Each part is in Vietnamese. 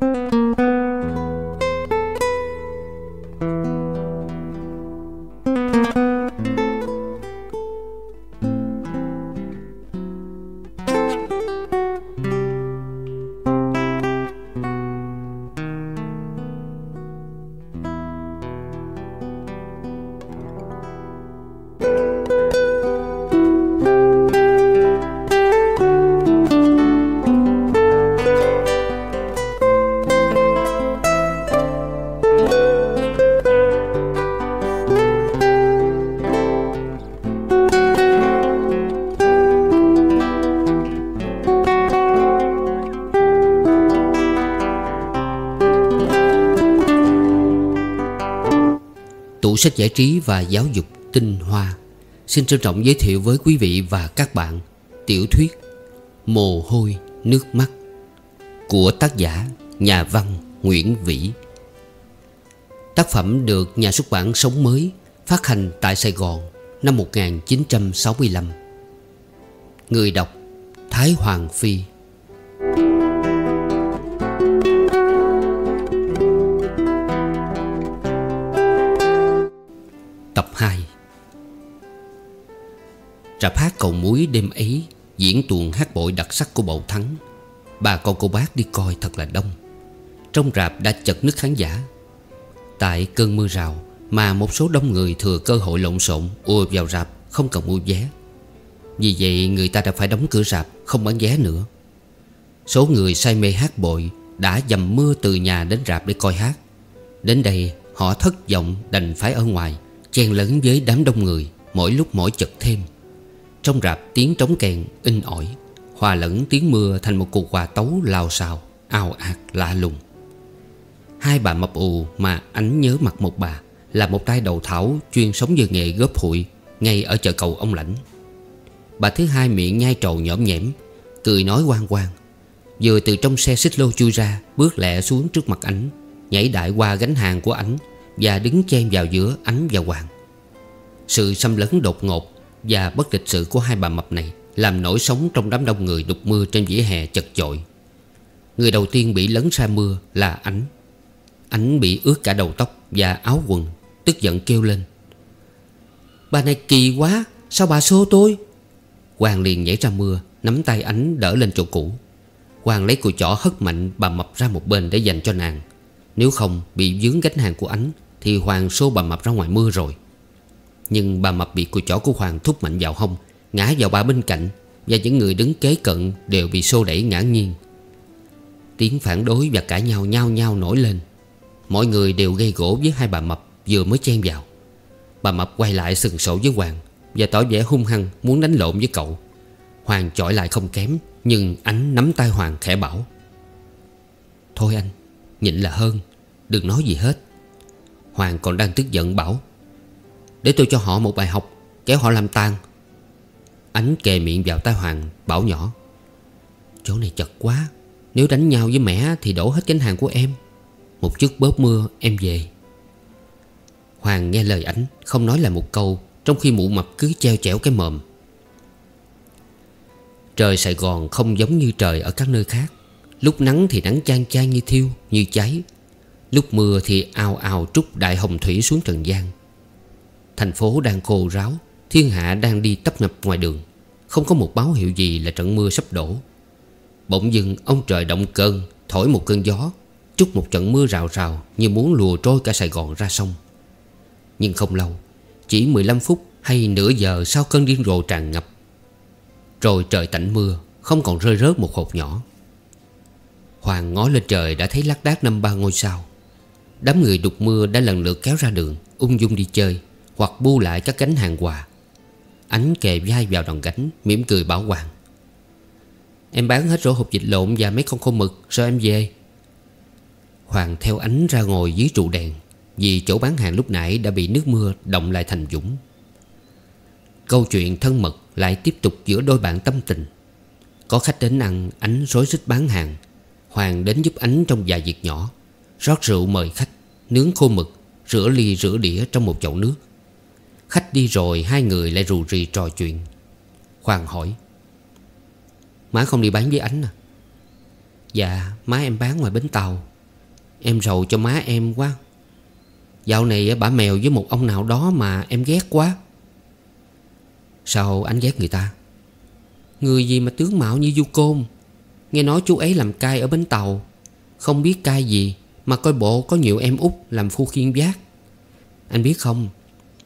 Thank you. sách giải trí và giáo dục tinh hoa Xin trân trọng giới thiệu với quý vị và các bạn Tiểu thuyết Mồ hôi nước mắt Của tác giả nhà văn Nguyễn Vĩ Tác phẩm được nhà xuất bản Sống Mới Phát hành tại Sài Gòn năm 1965 Người đọc Thái Hoàng Phi Rạp hát cầu muối đêm ấy Diễn tuồng hát bội đặc sắc của bầu Thắng Bà con cô bác đi coi thật là đông Trong rạp đã chật nứt khán giả Tại cơn mưa rào Mà một số đông người thừa cơ hội lộn xộn ùa vào rạp không cần mua vé Vì vậy người ta đã phải đóng cửa rạp Không bán vé nữa Số người say mê hát bội Đã dầm mưa từ nhà đến rạp để coi hát Đến đây họ thất vọng đành phải ở ngoài Chen lấn với đám đông người Mỗi lúc mỗi chật thêm trong rạp tiếng trống kèn in ỏi Hòa lẫn tiếng mưa thành một cuộc hòa tấu lao xào Ao ạt lạ lùng Hai bà mập ù mà ánh nhớ mặt một bà Là một tay đầu thảo chuyên sống về nghề góp hụi Ngay ở chợ cầu ông lãnh Bà thứ hai miệng nhai trầu nhõm nhẽm Cười nói quan quan Vừa từ trong xe xích lô chui ra Bước lẹ xuống trước mặt ảnh Nhảy đại qua gánh hàng của ảnh Và đứng chen vào giữa ảnh và hoàng Sự xâm lấn đột ngột và bất lịch sự của hai bà mập này Làm nổi sóng trong đám đông người đục mưa trên vỉa hè chật chội Người đầu tiên bị lấn xa mưa là ảnh Ảnh bị ướt cả đầu tóc và áo quần Tức giận kêu lên Bà này kỳ quá Sao bà xô tôi Hoàng liền nhảy ra mưa Nắm tay ảnh đỡ lên chỗ cũ Hoàng lấy cùi chỏ hất mạnh bà mập ra một bên để dành cho nàng Nếu không bị dướng gánh hàng của ánh Thì Hoàng xô bà mập ra ngoài mưa rồi nhưng bà mập bị cùi chỏ của Hoàng thúc mạnh vào hông Ngã vào bà bên cạnh Và những người đứng kế cận đều bị xô đẩy ngã nghiêng Tiếng phản đối và cãi nhau nhao nhao nổi lên Mọi người đều gây gỗ với hai bà mập vừa mới chen vào Bà mập quay lại sừng sổ với Hoàng Và tỏ vẻ hung hăng muốn đánh lộn với cậu Hoàng chọi lại không kém Nhưng ánh nắm tay Hoàng khẽ bảo Thôi anh Nhịn là hơn Đừng nói gì hết Hoàng còn đang tức giận bảo để tôi cho họ một bài học Kéo họ làm tan Ánh kề miệng vào tai Hoàng Bảo nhỏ Chỗ này chật quá Nếu đánh nhau với mẹ thì đổ hết cánh hàng của em Một chút bớt mưa em về Hoàng nghe lời ảnh Không nói lại một câu Trong khi mụ mập cứ treo chẽo cái mồm Trời Sài Gòn không giống như trời ở các nơi khác Lúc nắng thì nắng chan chan như thiêu, như cháy Lúc mưa thì ao ao trút đại hồng thủy xuống trần gian Thành phố đang khô ráo Thiên hạ đang đi tấp nập ngoài đường Không có một báo hiệu gì là trận mưa sắp đổ Bỗng dưng ông trời động cơn Thổi một cơn gió Trút một trận mưa rào rào Như muốn lùa trôi cả Sài Gòn ra sông Nhưng không lâu Chỉ 15 phút hay nửa giờ sau cơn điên rồ tràn ngập Rồi trời tạnh mưa Không còn rơi rớt một hột nhỏ Hoàng ngó lên trời đã thấy lác đác năm ba ngôi sao Đám người đục mưa đã lần lượt kéo ra đường Ung dung đi chơi hoặc bu lại các gánh hàng quà Ánh kề vai vào đòn gánh mỉm cười bảo hoàng Em bán hết rổ hộp dịch lộn và mấy con khô mực Sao em về Hoàng theo ánh ra ngồi dưới trụ đèn Vì chỗ bán hàng lúc nãy đã bị nước mưa động lại thành dũng Câu chuyện thân mật lại tiếp tục giữa đôi bạn tâm tình Có khách đến ăn, ánh rối rít bán hàng Hoàng đến giúp ánh trong vài việc nhỏ Rót rượu mời khách, nướng khô mực, rửa ly rửa đĩa trong một chậu nước Khách đi rồi hai người lại rù rì trò chuyện Hoàng hỏi Má không đi bán với ánh à Dạ má em bán ngoài bến tàu Em rầu cho má em quá Dạo này bà mèo với một ông nào đó mà em ghét quá Sao anh ghét người ta Người gì mà tướng mạo như du côn Nghe nói chú ấy làm cai ở bến tàu Không biết cai gì Mà coi bộ có nhiều em út làm phu khiên giác Anh biết không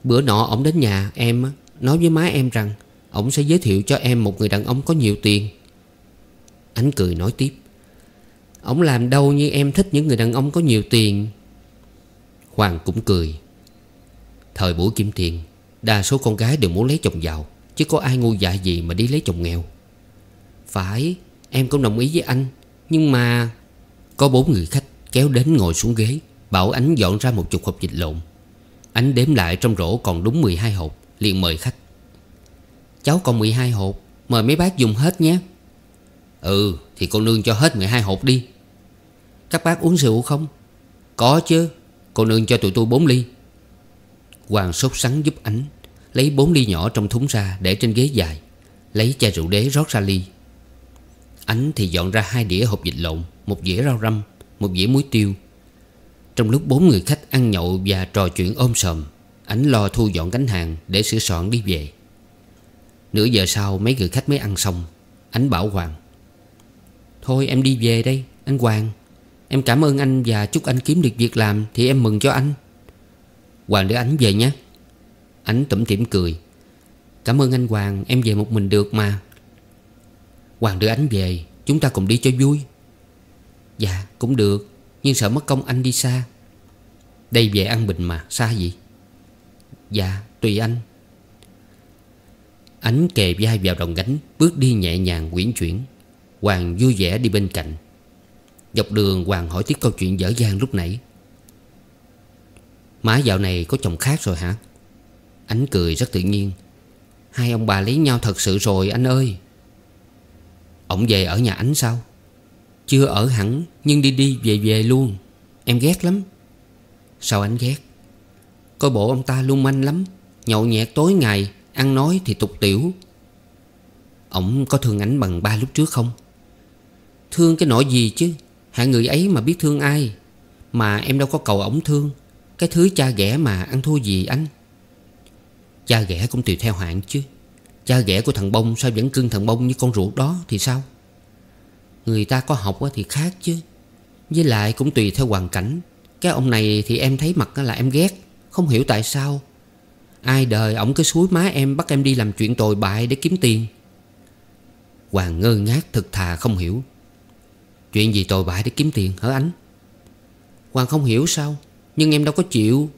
Bữa nọ ổng đến nhà em Nói với má em rằng Ổng sẽ giới thiệu cho em một người đàn ông có nhiều tiền Ánh cười nói tiếp Ổng làm đâu như em thích những người đàn ông có nhiều tiền Hoàng cũng cười Thời buổi kim tiền Đa số con gái đều muốn lấy chồng giàu Chứ có ai ngu dại gì mà đi lấy chồng nghèo Phải Em cũng đồng ý với anh Nhưng mà Có bốn người khách kéo đến ngồi xuống ghế Bảo Ánh dọn ra một chục hộp dịch lộn Ánh đếm lại trong rổ còn đúng 12 hộp liền mời khách Cháu còn 12 hộp Mời mấy bác dùng hết nhé Ừ thì cô nương cho hết 12 hộp đi Các bác uống rượu không Có chứ Cô nương cho tụi tôi 4 ly Hoàng sốt sắng giúp ánh Lấy 4 ly nhỏ trong thúng ra để trên ghế dài Lấy chai rượu đế rót ra ly Ánh thì dọn ra hai đĩa hộp vịt lộn Một dĩa rau răm Một dĩa muối tiêu trong lúc bốn người khách ăn nhậu và trò chuyện ôm sòm Ánh lo thu dọn gánh hàng để sửa soạn đi về Nửa giờ sau mấy người khách mới ăn xong Ánh bảo Hoàng Thôi em đi về đây anh Hoàng Em cảm ơn anh và chúc anh kiếm được việc làm Thì em mừng cho anh Hoàng đưa Ánh về nhé Ánh tủm tỉm cười Cảm ơn anh Hoàng em về một mình được mà Hoàng đưa Ánh về Chúng ta cùng đi cho vui Dạ cũng được nhưng sợ mất công anh đi xa Đây về ăn bình mà xa gì Dạ tùy anh Ánh kề vai vào đồng gánh Bước đi nhẹ nhàng quyển chuyển Hoàng vui vẻ đi bên cạnh Dọc đường Hoàng hỏi tiếp câu chuyện dở dang lúc nãy Má dạo này có chồng khác rồi hả Ánh cười rất tự nhiên Hai ông bà lấy nhau thật sự rồi anh ơi Ông về ở nhà ánh sao chưa ở hẳn Nhưng đi đi về về luôn Em ghét lắm Sao anh ghét Coi bộ ông ta lung manh lắm Nhậu nhẹt tối ngày Ăn nói thì tục tiểu Ổng có thương ảnh bằng ba lúc trước không Thương cái nỗi gì chứ Hạ người ấy mà biết thương ai Mà em đâu có cầu ổng thương Cái thứ cha ghẻ mà ăn thua gì anh Cha ghẻ cũng tùy theo hạn chứ Cha ghẻ của thằng bông sao vẫn cưng thằng bông như con ruột đó thì sao Người ta có học thì khác chứ Với lại cũng tùy theo hoàn cảnh Cái ông này thì em thấy mặt là em ghét Không hiểu tại sao Ai đời ổng cứ suối má em Bắt em đi làm chuyện tồi bại để kiếm tiền Hoàng ngơ ngác thực thà không hiểu Chuyện gì tồi bại để kiếm tiền hả anh Hoàng không hiểu sao Nhưng em đâu có chịu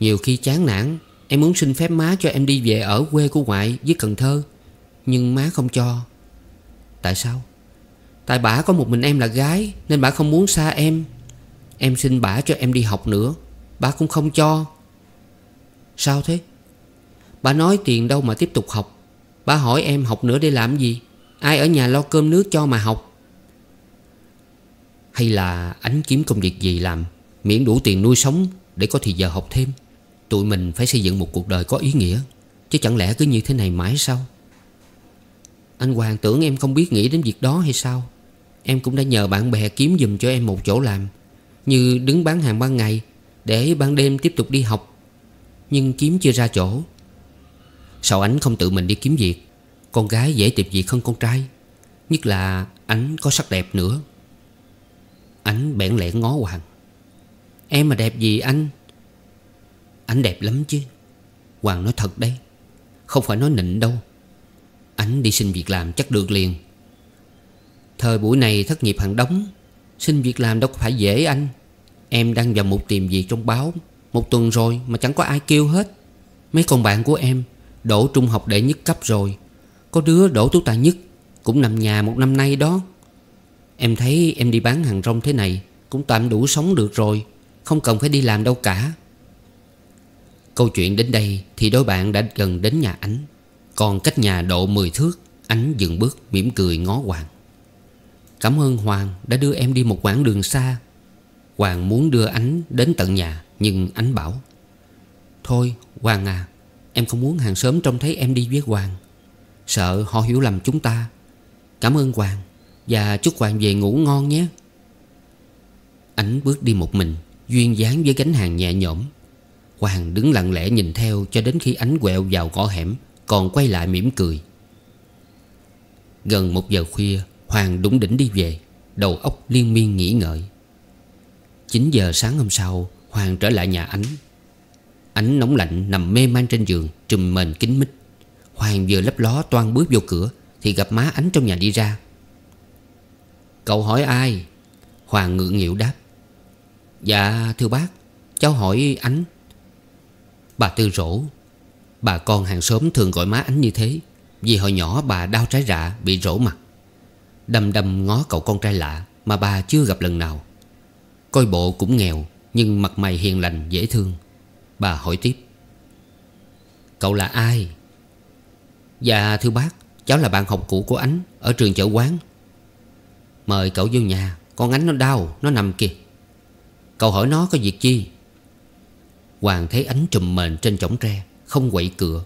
Nhiều khi chán nản Em muốn xin phép má cho em đi về ở quê của ngoại với Cần Thơ Nhưng má không cho Tại sao Tại bà có một mình em là gái Nên bà không muốn xa em Em xin bà cho em đi học nữa Bà cũng không cho Sao thế Bà nói tiền đâu mà tiếp tục học Bà hỏi em học nữa để làm gì Ai ở nhà lo cơm nước cho mà học Hay là ánh kiếm công việc gì làm Miễn đủ tiền nuôi sống Để có thì giờ học thêm Tụi mình phải xây dựng một cuộc đời có ý nghĩa Chứ chẳng lẽ cứ như thế này mãi sao Anh Hoàng tưởng em không biết nghĩ đến việc đó hay sao Em cũng đã nhờ bạn bè kiếm dùm cho em một chỗ làm Như đứng bán hàng ban ngày Để ban đêm tiếp tục đi học Nhưng kiếm chưa ra chỗ Sao ánh không tự mình đi kiếm việc Con gái dễ tìm việc hơn con trai Nhất là ánh có sắc đẹp nữa ánh bẽn lẽn ngó hoàng Em mà đẹp gì anh anh đẹp lắm chứ Hoàng nói thật đấy Không phải nói nịnh đâu Ảnh đi xin việc làm chắc được liền Thời buổi này thất nghiệp hàng đống Xin việc làm đâu có phải dễ anh Em đang vào một tìm việc trong báo Một tuần rồi mà chẳng có ai kêu hết Mấy con bạn của em Đổ trung học đệ nhất cấp rồi Có đứa đổ tú tài nhất Cũng nằm nhà một năm nay đó Em thấy em đi bán hàng rong thế này Cũng tạm đủ sống được rồi Không cần phải đi làm đâu cả Câu chuyện đến đây Thì đôi bạn đã gần đến nhà ảnh Còn cách nhà độ 10 thước Ánh dừng bước mỉm cười ngó hoàng Cảm ơn Hoàng đã đưa em đi một quãng đường xa Hoàng muốn đưa Ánh đến tận nhà Nhưng Ánh bảo Thôi Hoàng à Em không muốn hàng xóm trông thấy em đi với Hoàng Sợ họ hiểu lầm chúng ta Cảm ơn Hoàng Và chúc Hoàng về ngủ ngon nhé Ánh bước đi một mình Duyên dáng với gánh hàng nhẹ nhõm Hoàng đứng lặng lẽ nhìn theo Cho đến khi Ánh quẹo vào ngõ hẻm Còn quay lại mỉm cười Gần một giờ khuya Hoàng đúng đỉnh đi về Đầu óc liên miên nghĩ ngợi 9 giờ sáng hôm sau Hoàng trở lại nhà ánh Ánh nóng lạnh nằm mê man trên giường Trùm mền kín mít Hoàng vừa lấp ló toan bước vô cửa Thì gặp má ánh trong nhà đi ra Cậu hỏi ai Hoàng ngượng nghịu đáp Dạ thưa bác Cháu hỏi ánh Bà tư rỗ Bà con hàng xóm thường gọi má ánh như thế Vì hồi nhỏ bà đau trái rạ Bị rỗ mặt Đầm đầm ngó cậu con trai lạ Mà bà chưa gặp lần nào Coi bộ cũng nghèo Nhưng mặt mày hiền lành dễ thương Bà hỏi tiếp Cậu là ai Dạ thưa bác Cháu là bạn học cũ của Ánh Ở trường chợ quán Mời cậu vô nhà Con Ánh nó đau Nó nằm kìa Cậu hỏi nó có việc chi Hoàng thấy Ánh trùm mền trên chổng tre Không quậy cửa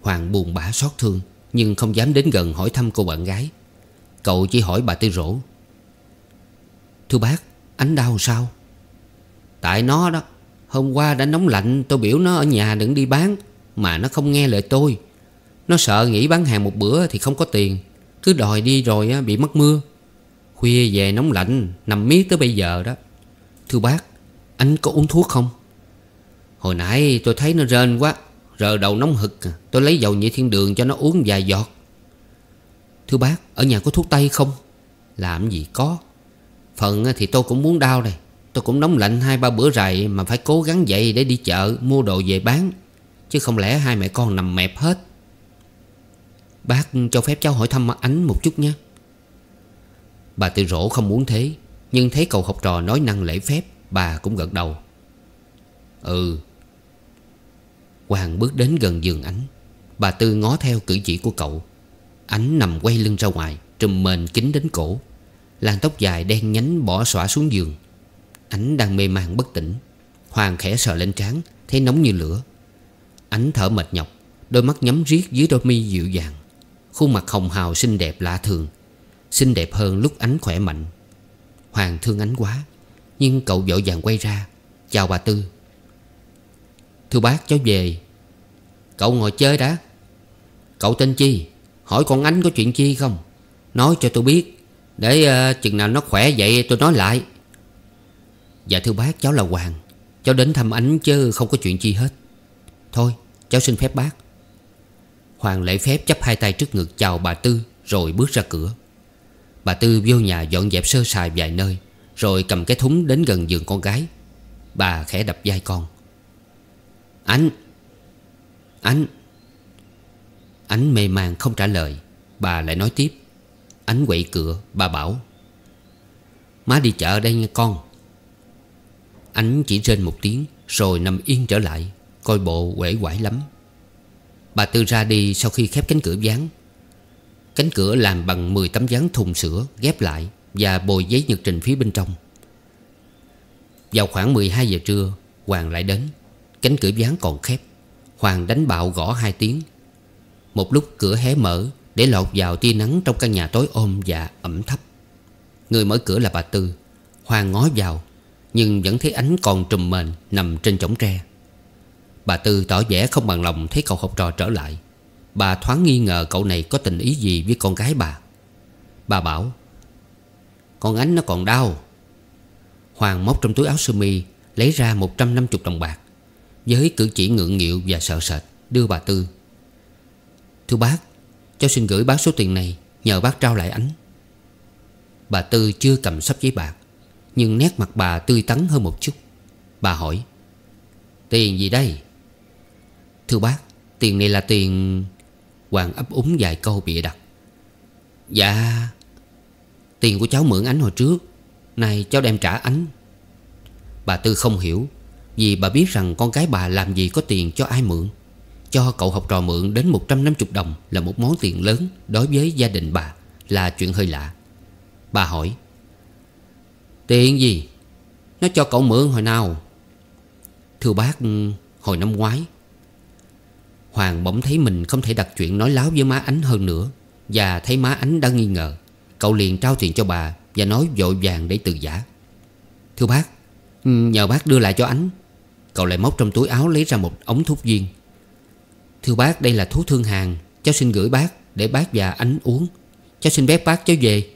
Hoàng buồn bã xót thương Nhưng không dám đến gần hỏi thăm cô bạn gái Cậu chỉ hỏi bà tới rỗ Thưa bác Ánh đau sao Tại nó đó Hôm qua đã nóng lạnh Tôi biểu nó ở nhà đừng đi bán Mà nó không nghe lời tôi Nó sợ nghỉ bán hàng một bữa thì không có tiền Cứ đòi đi rồi bị mất mưa Khuya về nóng lạnh Nằm miết tới bây giờ đó Thưa bác Anh có uống thuốc không Hồi nãy tôi thấy nó rên quá Rờ đầu nóng hực Tôi lấy dầu nhị thiên đường cho nó uống vài giọt Thưa bác ở nhà có thuốc tây không Làm gì có Phần thì tôi cũng muốn đau này Tôi cũng nóng lạnh hai ba bữa rày Mà phải cố gắng dậy để đi chợ Mua đồ về bán Chứ không lẽ hai mẹ con nằm mẹp hết Bác cho phép cháu hỏi thăm mặt ánh một chút nhé Bà tự rỗ không muốn thế Nhưng thấy cậu học trò nói năng lễ phép Bà cũng gật đầu Ừ Hoàng bước đến gần giường ánh Bà Tư ngó theo cử chỉ của cậu Ánh nằm quay lưng ra ngoài Trùm mền kín đến cổ Làn tóc dài đen nhánh bỏ xõa xuống giường Ánh đang mê man bất tỉnh Hoàng khẽ sờ lên trán Thấy nóng như lửa Ánh thở mệt nhọc Đôi mắt nhắm riết dưới đôi mi dịu dàng Khuôn mặt hồng hào xinh đẹp lạ thường Xinh đẹp hơn lúc ánh khỏe mạnh Hoàng thương ánh quá Nhưng cậu vội vàng quay ra Chào bà Tư Thưa bác cháu về Cậu ngồi chơi đã Cậu tên chi Hỏi con ánh có chuyện chi không Nói cho tôi biết Để uh, chừng nào nó khỏe vậy tôi nói lại Dạ thưa bác cháu là Hoàng Cháu đến thăm ánh chứ không có chuyện chi hết Thôi cháu xin phép bác Hoàng lễ phép chấp hai tay trước ngực chào bà Tư Rồi bước ra cửa Bà Tư vô nhà dọn dẹp sơ sài vài nơi Rồi cầm cái thúng đến gần giường con gái Bà khẽ đập vai con Anh Anh Ánh mê man không trả lời Bà lại nói tiếp Ánh quậy cửa bà bảo Má đi chợ đây nha con Ánh chỉ trên một tiếng Rồi nằm yên trở lại Coi bộ quể quải lắm Bà Tư ra đi sau khi khép cánh cửa dán Cánh cửa làm bằng 10 tấm dán thùng sữa ghép lại Và bồi giấy nhật trình phía bên trong Vào khoảng 12 giờ trưa Hoàng lại đến Cánh cửa dán còn khép Hoàng đánh bạo gõ hai tiếng một lúc cửa hé mở Để lọt vào tia nắng trong căn nhà tối ôm và ẩm thấp Người mở cửa là bà Tư Hoàng ngó vào Nhưng vẫn thấy ánh còn trùm mền Nằm trên chổng tre Bà Tư tỏ vẻ không bằng lòng Thấy cậu học trò trở lại Bà thoáng nghi ngờ cậu này có tình ý gì với con gái bà Bà bảo Con ánh nó còn đau Hoàng móc trong túi áo sơ mi Lấy ra 150 đồng bạc Với cử chỉ ngượng nghịu và sợ sệt Đưa bà Tư Thưa bác Cháu xin gửi bác số tiền này Nhờ bác trao lại ánh Bà Tư chưa cầm sắp giấy bạc Nhưng nét mặt bà tươi tắn hơn một chút Bà hỏi Tiền gì đây Thưa bác Tiền này là tiền Hoàng ấp úng vài câu bịa đặt Dạ Tiền của cháu mượn ánh hồi trước Nay cháu đem trả ánh Bà Tư không hiểu Vì bà biết rằng con gái bà làm gì có tiền cho ai mượn cho cậu học trò mượn đến 150 đồng Là một món tiền lớn Đối với gia đình bà Là chuyện hơi lạ Bà hỏi Tiền gì Nó cho cậu mượn hồi nào Thưa bác Hồi năm ngoái Hoàng bỗng thấy mình không thể đặt chuyện nói láo với má Ánh hơn nữa Và thấy má Ánh đã nghi ngờ Cậu liền trao tiền cho bà Và nói vội vàng để từ giả Thưa bác ừ, Nhờ bác đưa lại cho Ánh Cậu lại móc trong túi áo lấy ra một ống thuốc viên Thưa bác đây là thuốc thương hàng Cháu xin gửi bác để bác và ánh uống Cháu xin phép bác cháu về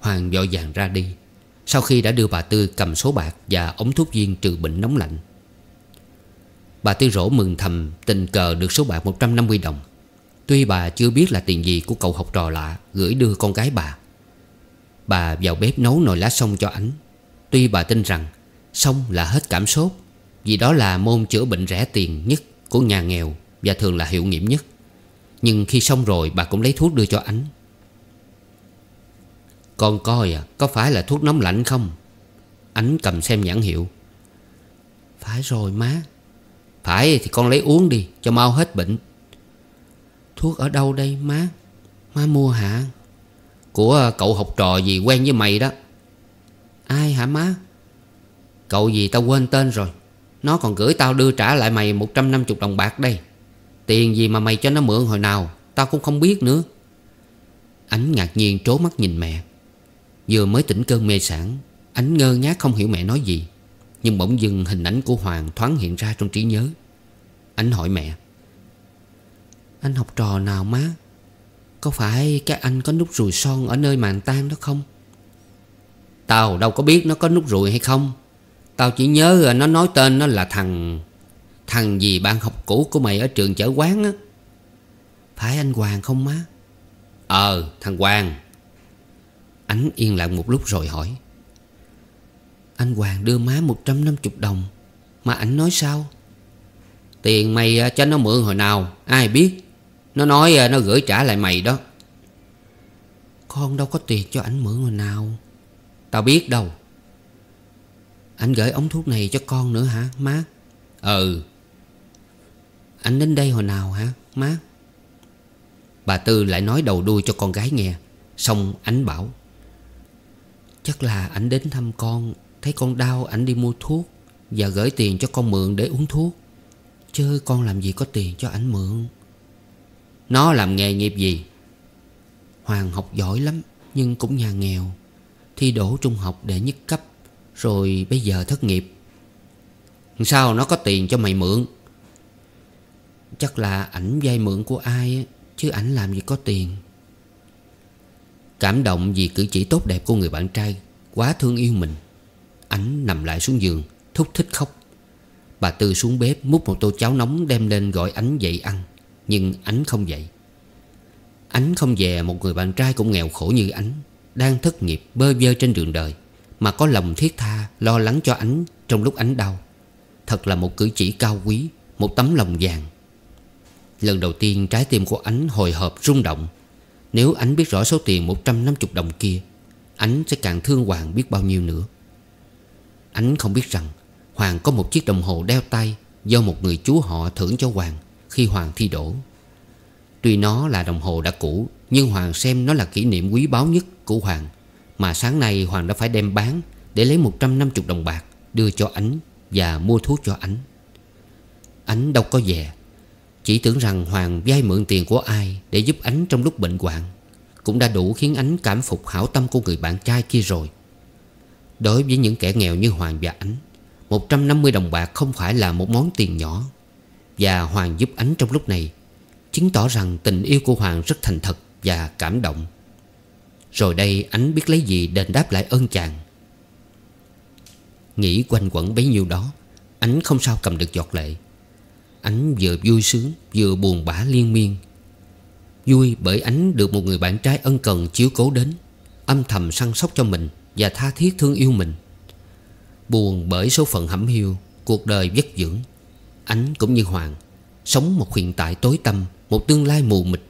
Hoàng vội vàng ra đi Sau khi đã đưa bà Tư cầm số bạc Và ống thuốc viên trừ bệnh nóng lạnh Bà Tư rỗ mừng thầm Tình cờ được số bạc 150 đồng Tuy bà chưa biết là tiền gì của cậu học trò lạ Gửi đưa con gái bà Bà vào bếp nấu nồi lá sông cho ánh Tuy bà tin rằng Sông là hết cảm sốt Vì đó là môn chữa bệnh rẻ tiền nhất của nhà nghèo Và thường là hiệu nghiệm nhất Nhưng khi xong rồi bà cũng lấy thuốc đưa cho ánh Con coi à Có phải là thuốc nóng lạnh không Ánh cầm xem nhãn hiệu Phải rồi má Phải thì con lấy uống đi Cho mau hết bệnh Thuốc ở đâu đây má Má mua hả Của à, cậu học trò gì quen với mày đó Ai hả má Cậu gì tao quên tên rồi nó còn gửi tao đưa trả lại mày 150 đồng bạc đây Tiền gì mà mày cho nó mượn hồi nào Tao cũng không biết nữa Ánh ngạc nhiên trố mắt nhìn mẹ Vừa mới tỉnh cơn mê sản Ánh ngơ ngác không hiểu mẹ nói gì Nhưng bỗng dưng hình ảnh của Hoàng thoáng hiện ra trong trí nhớ Ánh hỏi mẹ Anh học trò nào má Có phải cái anh có nút ruồi son ở nơi màn tan đó không Tao đâu có biết nó có nút ruồi hay không Tao chỉ nhớ nó nói tên nó là thằng Thằng gì bạn học cũ của mày ở trường chở quán á Phải anh Hoàng không má Ờ thằng Hoàng Ánh yên lặng một lúc rồi hỏi Anh Hoàng đưa má 150 đồng Mà ảnh nói sao Tiền mày à, cho nó mượn hồi nào Ai biết Nó nói à, nó gửi trả lại mày đó Con đâu có tiền cho ảnh mượn hồi nào Tao biết đâu anh gửi ống thuốc này cho con nữa hả má Ừ Anh đến đây hồi nào hả má Bà Tư lại nói đầu đuôi cho con gái nghe Xong ảnh bảo Chắc là ảnh đến thăm con Thấy con đau ảnh đi mua thuốc Và gửi tiền cho con mượn để uống thuốc Chứ con làm gì có tiền cho ảnh mượn Nó làm nghề nghiệp gì Hoàng học giỏi lắm Nhưng cũng nhà nghèo Thi đổ trung học để nhất cấp rồi bây giờ thất nghiệp Sao nó có tiền cho mày mượn Chắc là ảnh vay mượn của ai Chứ ảnh làm gì có tiền Cảm động vì cử chỉ tốt đẹp của người bạn trai Quá thương yêu mình Ảnh nằm lại xuống giường Thúc thích khóc Bà Tư xuống bếp múc một tô cháo nóng đem lên gọi ảnh dậy ăn Nhưng ảnh không dậy Ánh không về một người bạn trai cũng nghèo khổ như ánh Đang thất nghiệp bơ vơ trên đường đời mà có lòng thiết tha Lo lắng cho ánh trong lúc ánh đau Thật là một cử chỉ cao quý Một tấm lòng vàng Lần đầu tiên trái tim của ánh hồi hộp rung động Nếu ánh biết rõ số tiền 150 đồng kia Ánh sẽ càng thương Hoàng biết bao nhiêu nữa Ánh không biết rằng Hoàng có một chiếc đồng hồ đeo tay Do một người chú họ thưởng cho Hoàng Khi Hoàng thi đổ Tuy nó là đồng hồ đã cũ Nhưng Hoàng xem nó là kỷ niệm quý báu nhất của Hoàng mà sáng nay Hoàng đã phải đem bán Để lấy 150 đồng bạc Đưa cho ánh và mua thuốc cho ánh Ánh đâu có về Chỉ tưởng rằng Hoàng vay mượn tiền của ai Để giúp ánh trong lúc bệnh hoạn Cũng đã đủ khiến ánh cảm phục hảo tâm của người bạn trai kia rồi Đối với những kẻ nghèo như Hoàng và ánh 150 đồng bạc không phải là một món tiền nhỏ Và Hoàng giúp ánh trong lúc này Chứng tỏ rằng tình yêu của Hoàng rất thành thật và cảm động rồi đây ánh biết lấy gì đền đáp lại ơn chàng Nghĩ quanh quẩn bấy nhiêu đó Ánh không sao cầm được giọt lệ Ánh vừa vui sướng Vừa buồn bã liên miên Vui bởi ánh được một người bạn trai ân cần chiếu cố đến Âm thầm săn sóc cho mình Và tha thiết thương yêu mình Buồn bởi số phận hẩm hiu Cuộc đời vất dưỡng Ánh cũng như Hoàng Sống một hiện tại tối tăm Một tương lai mù mịt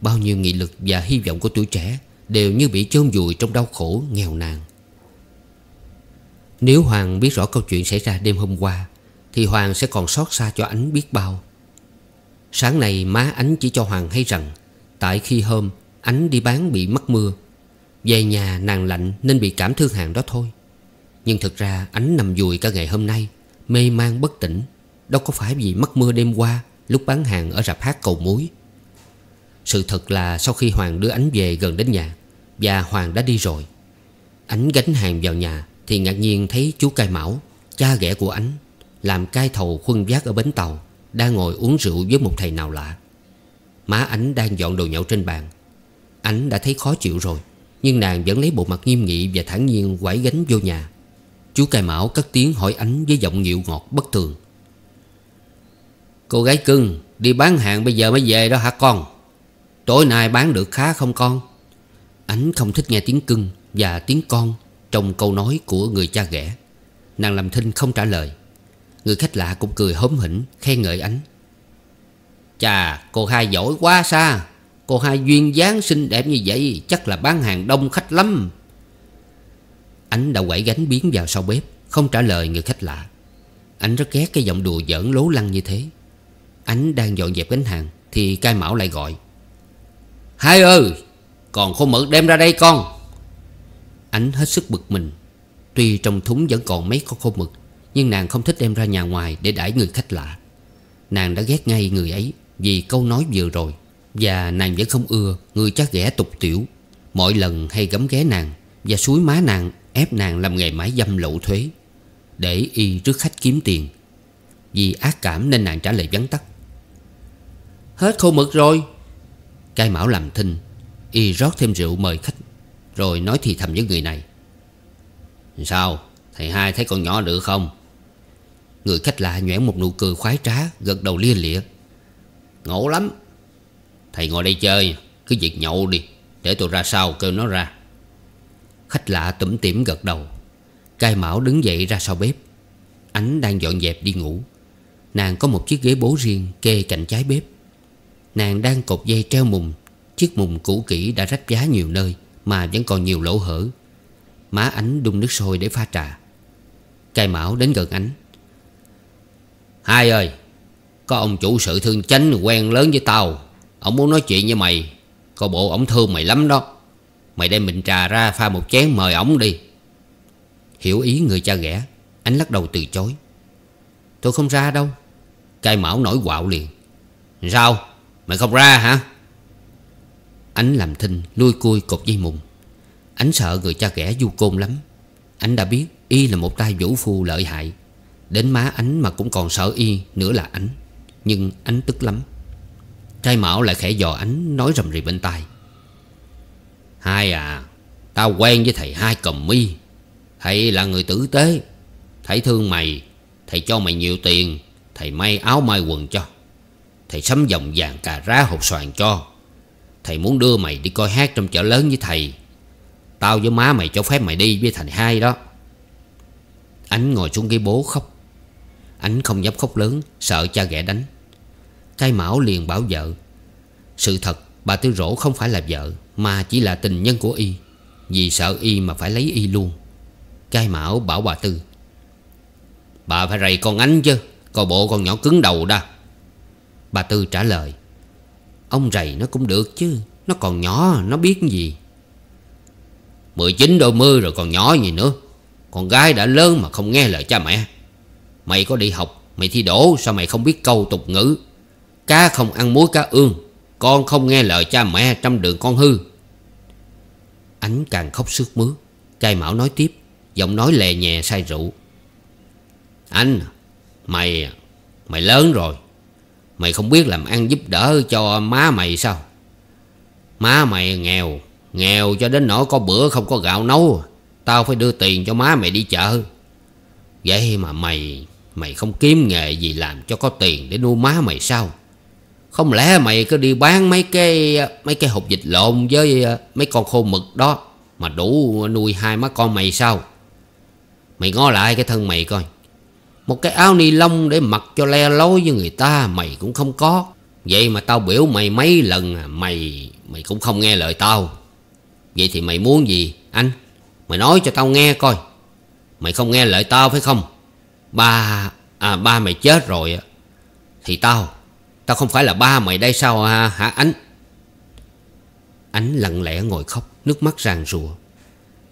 Bao nhiêu nghị lực và hy vọng của tuổi trẻ Đều như bị chôn vùi trong đau khổ nghèo nàn Nếu Hoàng biết rõ câu chuyện xảy ra đêm hôm qua Thì Hoàng sẽ còn xót xa cho ánh biết bao Sáng nay má ánh chỉ cho Hoàng hay rằng Tại khi hôm ánh đi bán bị mắc mưa Về nhà nàng lạnh nên bị cảm thương hàng đó thôi Nhưng thực ra ánh nằm dùi cả ngày hôm nay Mê man bất tỉnh Đâu có phải vì mắc mưa đêm qua Lúc bán hàng ở rạp hát cầu muối sự thật là sau khi Hoàng đưa ánh về gần đến nhà Và Hoàng đã đi rồi Ánh gánh hàng vào nhà Thì ngạc nhiên thấy chú cai mão Cha ghẻ của ánh Làm cai thầu khuân vác ở bến tàu Đang ngồi uống rượu với một thầy nào lạ Má ánh đang dọn đồ nhậu trên bàn Ánh đã thấy khó chịu rồi Nhưng nàng vẫn lấy bộ mặt nghiêm nghị Và thản nhiên quải gánh vô nhà Chú cai mão cất tiếng hỏi ánh Với giọng nghịu ngọt bất thường Cô gái cưng Đi bán hàng bây giờ mới về đó hả con Tối nay bán được khá không con Ánh không thích nghe tiếng cưng Và tiếng con Trong câu nói của người cha ghẻ Nàng làm thinh không trả lời Người khách lạ cũng cười hóm hỉnh Khen ngợi ánh Chà cô hai giỏi quá xa Cô hai duyên dáng xinh đẹp như vậy Chắc là bán hàng đông khách lắm Ánh đã quẩy gánh biến vào sau bếp Không trả lời người khách lạ Ánh rất ghét cái giọng đùa giỡn lố lăng như thế Ánh đang dọn dẹp gánh hàng Thì cai mão lại gọi Hai ơi Còn khô mực đem ra đây con Ánh hết sức bực mình Tuy trong thúng vẫn còn mấy con khô mực Nhưng nàng không thích đem ra nhà ngoài Để đãi người khách lạ Nàng đã ghét ngay người ấy Vì câu nói vừa rồi Và nàng vẫn không ưa Người chắc ghẻ tục tiểu Mọi lần hay gấm ghé nàng Và suối má nàng Ép nàng làm nghề mãi dâm lậu thuế Để y trước khách kiếm tiền Vì ác cảm nên nàng trả lời vắn tắt Hết khô mực rồi Cai Mão làm thinh Y rót thêm rượu mời khách Rồi nói thì thầm với người này Sao thầy hai thấy con nhỏ được không Người khách lạ nhoẻn một nụ cười khoái trá Gật đầu lia lịa Ngộ lắm Thầy ngồi đây chơi Cứ việc nhậu đi Để tôi ra sau kêu nó ra Khách lạ tủm tỉm gật đầu Cai Mão đứng dậy ra sau bếp Ánh đang dọn dẹp đi ngủ Nàng có một chiếc ghế bố riêng kê cạnh trái bếp Nàng đang cột dây treo mùng Chiếc mùng cũ kỹ đã rách giá nhiều nơi Mà vẫn còn nhiều lỗ hở Má ánh đun nước sôi để pha trà Cai Mão đến gần ánh Hai ơi Có ông chủ sự thương chánh quen lớn với tao Ông muốn nói chuyện với mày có bộ ổng thương mày lắm đó Mày đem mình trà ra pha một chén mời ổng đi Hiểu ý người cha ghẻ Ánh lắc đầu từ chối Tôi không ra đâu Cai Mão nổi quạo liền Sao Mày không ra hả Ánh làm thinh Lui cui cột dây mùng Ánh sợ người cha ghẻ du côn lắm Ánh đã biết Y là một tay vũ phu lợi hại Đến má Ánh mà cũng còn sợ Y Nữa là Ánh Nhưng Ánh tức lắm Trai Mão lại khẽ dò Ánh Nói rầm rì bên tai Hai à Tao quen với thầy hai cầm mi Thầy là người tử tế Thầy thương mày Thầy cho mày nhiều tiền Thầy may áo may quần cho Thầy sắm dòng vàng cà rá hột xoàn cho Thầy muốn đưa mày đi coi hát trong chợ lớn với thầy Tao với má mày cho phép mày đi với thầy hai đó Ánh ngồi xuống ghế bố khóc Ánh không dám khóc lớn Sợ cha ghẻ đánh Cái Mão liền bảo vợ Sự thật bà Tư Rỗ không phải là vợ Mà chỉ là tình nhân của Y Vì sợ Y mà phải lấy Y luôn cai Mão bảo bà Tư Bà phải rầy con ánh chứ Coi bộ con nhỏ cứng đầu đa Bà Tư trả lời Ông rầy nó cũng được chứ Nó còn nhỏ nó biết gì 19 đôi mươi rồi còn nhỏ gì nữa Con gái đã lớn mà không nghe lời cha mẹ Mày có đi học Mày thi đổ sao mày không biết câu tục ngữ Cá không ăn muối cá ương Con không nghe lời cha mẹ Trong đường con hư Ánh càng khóc sướt mướt Cai Mão nói tiếp Giọng nói lè nhẹ say rượu Anh Mày Mày lớn rồi Mày không biết làm ăn giúp đỡ cho má mày sao Má mày nghèo Nghèo cho đến nỗi có bữa không có gạo nấu Tao phải đưa tiền cho má mày đi chợ Vậy mà mày Mày không kiếm nghề gì làm cho có tiền để nuôi má mày sao Không lẽ mày cứ đi bán mấy cái Mấy cái hộp dịch lộn với ờ, mấy con khô mực đó Mà đủ nuôi hai má con mày sao Mày ngó lại cái thân mày coi một cái áo ni lông để mặc cho le lối với người ta mày cũng không có Vậy mà tao biểu mày mấy lần à, mày mày cũng không nghe lời tao Vậy thì mày muốn gì anh Mày nói cho tao nghe coi Mày không nghe lời tao phải không Ba à ba mày chết rồi Thì tao Tao không phải là ba mày đây sao à, hả, hả Ánh Ánh lặng lẽ ngồi khóc Nước mắt ràng rùa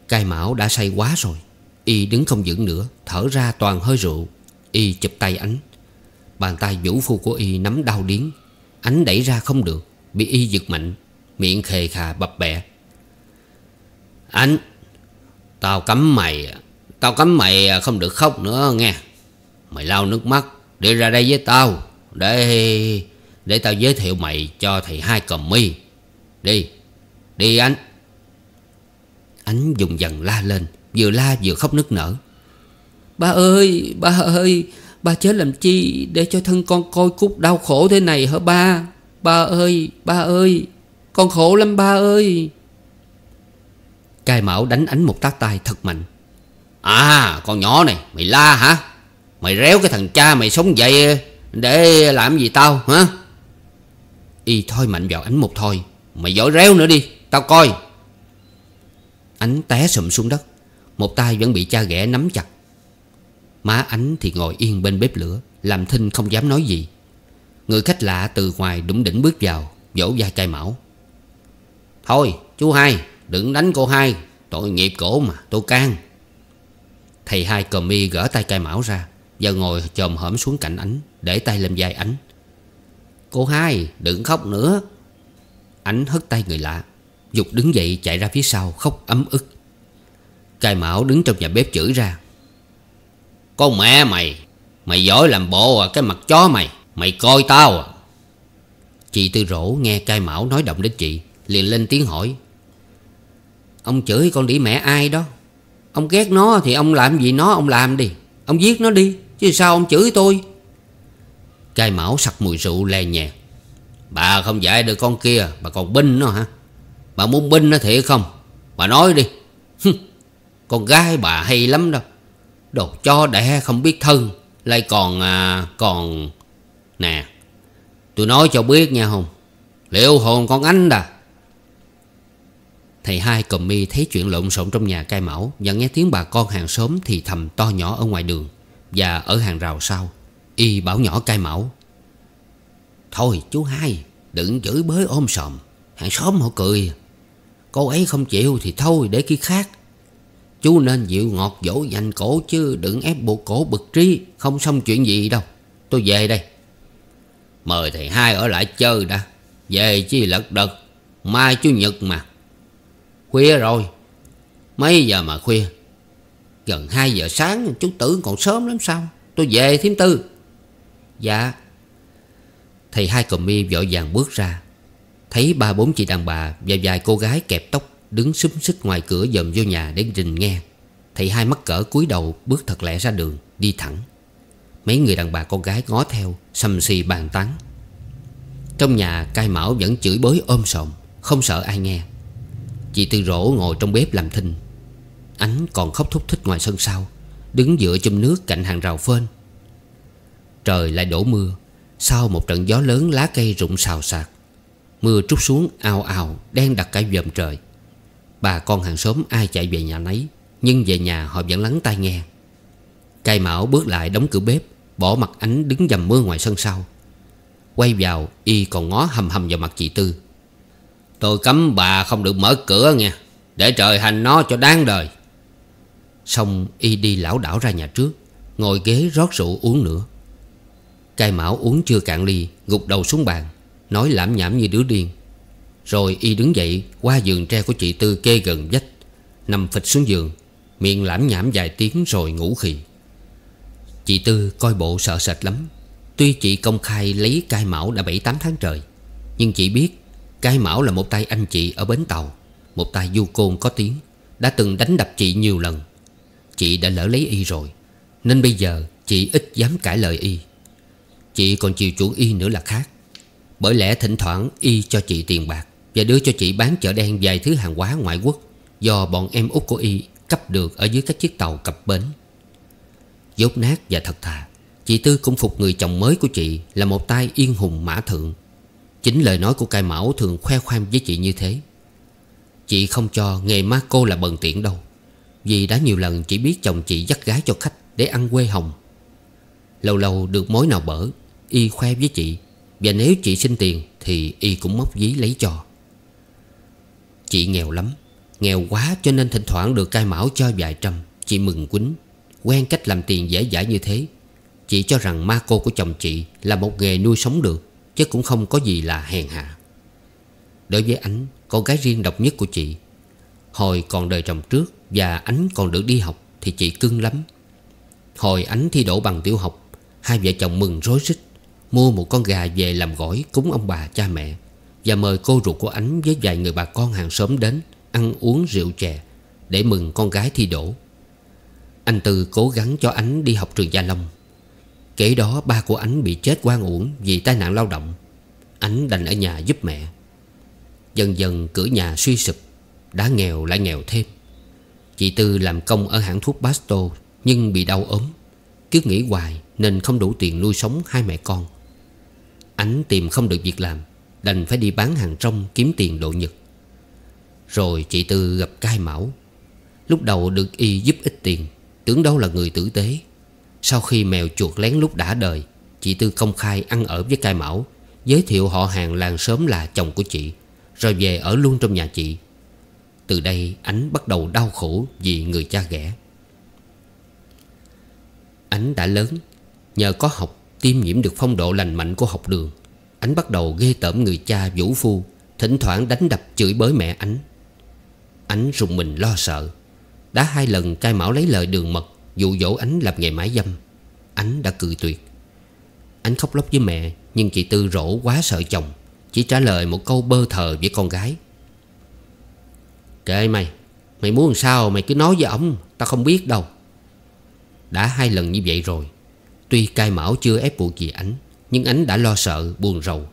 Cai Mão đã say quá rồi Y đứng không vững nữa Thở ra toàn hơi rượu Y chụp tay ánh Bàn tay vũ phu của Y nắm đau điến Ánh đẩy ra không được Bị Y giật mạnh Miệng khề khà bập bẹ Ánh Tao cấm mày Tao cấm mày không được khóc nữa nghe Mày lau nước mắt Đi ra đây với tao Để để tao giới thiệu mày cho thầy hai cầm mi Đi Đi anh Ánh dùng dần la lên Vừa la vừa khóc nức nở Ba ơi, ba ơi, ba chết làm chi để cho thân con coi cúc đau khổ thế này hả ba? Ba ơi, ba ơi, con khổ lắm ba ơi. Cai Mão đánh ánh một tát tay thật mạnh. À, con nhỏ này, mày la hả? Mày réo cái thằng cha mày sống vậy để làm gì tao hả? Y thôi mạnh vào ánh một thôi. Mày giỏi réo nữa đi, tao coi. Ánh té sụm xuống đất. Một tay vẫn bị cha ghẻ nắm chặt Má ánh thì ngồi yên bên bếp lửa Làm thinh không dám nói gì Người khách lạ từ ngoài đủng đỉnh bước vào Dỗ da chai mão Thôi chú hai Đừng đánh cô hai Tội nghiệp cổ mà tôi can Thầy hai cầm mi gỡ tay cai mão ra Và ngồi chồm hõm xuống cạnh ánh Để tay lên vai ánh Cô hai đừng khóc nữa Ánh hất tay người lạ Dục đứng dậy chạy ra phía sau khóc ấm ức Cai mão đứng trong nhà bếp chửi ra con mẹ mày Mày giỏi làm bộ à, cái mặt chó mày Mày coi tao à Chị Tư Rỗ nghe cai mão nói động đến chị Liền lên tiếng hỏi Ông chửi con đĩ mẹ ai đó Ông ghét nó thì ông làm gì nó Ông làm đi Ông giết nó đi Chứ sao ông chửi tôi Cai mão sặc mùi rượu lè nhẹ Bà không dạy được con kia Bà còn binh nó hả Bà muốn binh nó thiệt không Bà nói đi Con gái bà hay lắm đâu Đồ cho đẻ không biết thân Lại còn à, còn Nè Tôi nói cho biết nha Hùng Liệu hồn con anh đà Thầy hai cầm mi thấy chuyện lộn xộn trong nhà cai mẫu Và nghe tiếng bà con hàng xóm thì thầm to nhỏ ở ngoài đường Và ở hàng rào sau Y bảo nhỏ cai mẫu Thôi chú hai Đừng chửi bới ôm sòm Hàng xóm họ cười Cô ấy không chịu thì thôi để khi khác Chú nên dịu ngọt dỗ dành cổ chứ đừng ép buộc cổ bực trí Không xong chuyện gì đâu Tôi về đây Mời thầy hai ở lại chơi đã Về chi lật đật Mai chú Nhật mà Khuya rồi Mấy giờ mà khuya Gần 2 giờ sáng chú tưởng còn sớm lắm sao Tôi về thím tư Dạ Thầy hai cầm mi vội vàng bước ra Thấy ba bốn chị đàn bà và vài cô gái kẹp tóc Đứng súng sức ngoài cửa dòm vô nhà để rình nghe Thầy hai mắt cỡ cúi đầu Bước thật lẹ ra đường Đi thẳng Mấy người đàn bà con gái ngó theo sầm xì bàn tán Trong nhà cai mão vẫn chửi bới ôm sòm Không sợ ai nghe Chị Tư Rỗ ngồi trong bếp làm thinh Ánh còn khóc thúc thích ngoài sân sau Đứng dựa chum nước cạnh hàng rào phên Trời lại đổ mưa Sau một trận gió lớn lá cây rụng xào xạc Mưa trút xuống ao ào Đen đặt cả dòm trời Bà con hàng xóm ai chạy về nhà nấy Nhưng về nhà họ vẫn lắng tai nghe Cai Mão bước lại đóng cửa bếp Bỏ mặt ánh đứng dầm mưa ngoài sân sau Quay vào Y còn ngó hầm hầm vào mặt chị Tư Tôi cấm bà không được mở cửa nha Để trời hành nó cho đáng đời Xong Y đi lão đảo ra nhà trước Ngồi ghế rót rượu uống nữa Cai Mão uống chưa cạn ly Gục đầu xuống bàn Nói lảm nhảm như đứa điên rồi y đứng dậy qua giường tre của chị Tư kê gần dách Nằm phịch xuống giường Miệng lãm nhảm vài tiếng rồi ngủ khì Chị Tư coi bộ sợ sệt lắm Tuy chị công khai lấy cai mão đã 7-8 tháng trời Nhưng chị biết Cai mão là một tay anh chị ở bến tàu Một tay du côn có tiếng Đã từng đánh đập chị nhiều lần Chị đã lỡ lấy y rồi Nên bây giờ chị ít dám cãi lời y Chị còn chiều chuộng y nữa là khác Bởi lẽ thỉnh thoảng y cho chị tiền bạc và đưa cho chị bán chợ đen vài thứ hàng hóa ngoại quốc Do bọn em út của Y cấp được ở dưới các chiếc tàu cập bến Dốt nát và thật thà Chị Tư cũng phục người chồng mới của chị Là một tay yên hùng mã thượng Chính lời nói của cai mão thường khoe khoang với chị như thế Chị không cho nghề ma cô là bần tiện đâu Vì đã nhiều lần chị biết chồng chị dắt gái cho khách Để ăn quê hồng Lâu lâu được mối nào bở Y khoe với chị Và nếu chị xin tiền Thì Y cũng móc dí lấy cho Chị nghèo lắm Nghèo quá cho nên thỉnh thoảng được cai mão cho vài trăm Chị mừng quýnh Quen cách làm tiền dễ dãi như thế Chị cho rằng ma cô của chồng chị Là một nghề nuôi sống được Chứ cũng không có gì là hèn hạ Đối với Ánh Con gái riêng độc nhất của chị Hồi còn đời chồng trước Và Ánh còn được đi học Thì chị cưng lắm Hồi Ánh thi đổ bằng tiểu học Hai vợ chồng mừng rối rít Mua một con gà về làm gỏi cúng ông bà cha mẹ và mời cô ruột của ánh với vài người bà con hàng xóm đến Ăn uống rượu chè Để mừng con gái thi đỗ Anh Tư cố gắng cho ánh đi học trường Gia Long Kể đó ba của ánh bị chết quan uổng Vì tai nạn lao động Ánh đành ở nhà giúp mẹ Dần dần cửa nhà suy sụp Đã nghèo lại nghèo thêm Chị Tư làm công ở hãng thuốc Basto Nhưng bị đau ốm Cứ nghĩ hoài nên không đủ tiền nuôi sống hai mẹ con Ánh tìm không được việc làm Đành phải đi bán hàng rong kiếm tiền độ nhật Rồi chị Tư gặp cai mão Lúc đầu được y giúp ít tiền Tưởng đâu là người tử tế Sau khi mèo chuột lén lúc đã đời Chị Tư công khai ăn ở với cai mão Giới thiệu họ hàng làng sớm là chồng của chị Rồi về ở luôn trong nhà chị Từ đây Ánh bắt đầu đau khổ vì người cha ghẻ Ánh đã lớn Nhờ có học tiêm nhiễm được phong độ lành mạnh của học đường Ánh bắt đầu ghê tởm người cha Vũ Phu Thỉnh thoảng đánh đập chửi bới mẹ Ánh Ánh rùng mình lo sợ Đã hai lần cai mão lấy lời đường mật Dụ dỗ Ánh làm nghề mãi dâm Ánh đã cự tuyệt Ánh khóc lóc với mẹ Nhưng chị Tư rỗ quá sợ chồng Chỉ trả lời một câu bơ thờ với con gái Kệ mày Mày muốn làm sao mày cứ nói với ổng Tao không biết đâu Đã hai lần như vậy rồi Tuy cai mão chưa ép buộc gì Ánh nhưng ánh đã lo sợ buồn rầu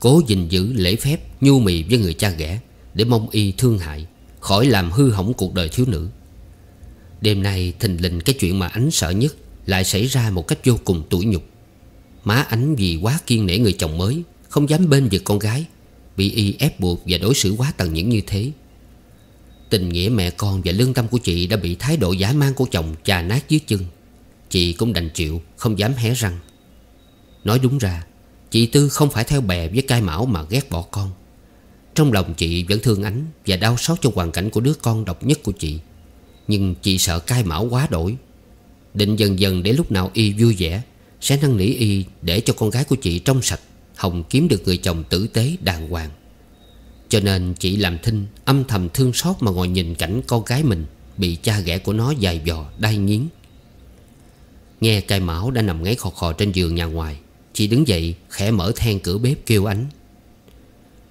Cố gìn giữ lễ phép nhu mì với người cha ghẻ Để mong y thương hại Khỏi làm hư hỏng cuộc đời thiếu nữ Đêm nay thình lình cái chuyện mà ánh sợ nhất Lại xảy ra một cách vô cùng tủi nhục Má ánh vì quá kiên nể người chồng mới Không dám bên vực con gái Bị y ép buộc và đối xử quá tàn nhẫn như thế Tình nghĩa mẹ con và lương tâm của chị Đã bị thái độ giả man của chồng chà nát dưới chân Chị cũng đành chịu Không dám hé răng Nói đúng ra Chị Tư không phải theo bè với cai mão mà ghét bỏ con Trong lòng chị vẫn thương ánh Và đau xót cho hoàn cảnh của đứa con độc nhất của chị Nhưng chị sợ cai mão quá đổi Định dần dần để lúc nào y vui vẻ Sẽ năn nỉ y để cho con gái của chị trong sạch Hồng kiếm được người chồng tử tế đàng hoàng Cho nên chị làm thinh Âm thầm thương xót mà ngồi nhìn cảnh con gái mình Bị cha ghẻ của nó dài dò, đai nghiến Nghe cai mão đã nằm ngáy khò khò trên giường nhà ngoài Chị đứng dậy khẽ mở then cửa bếp kêu ánh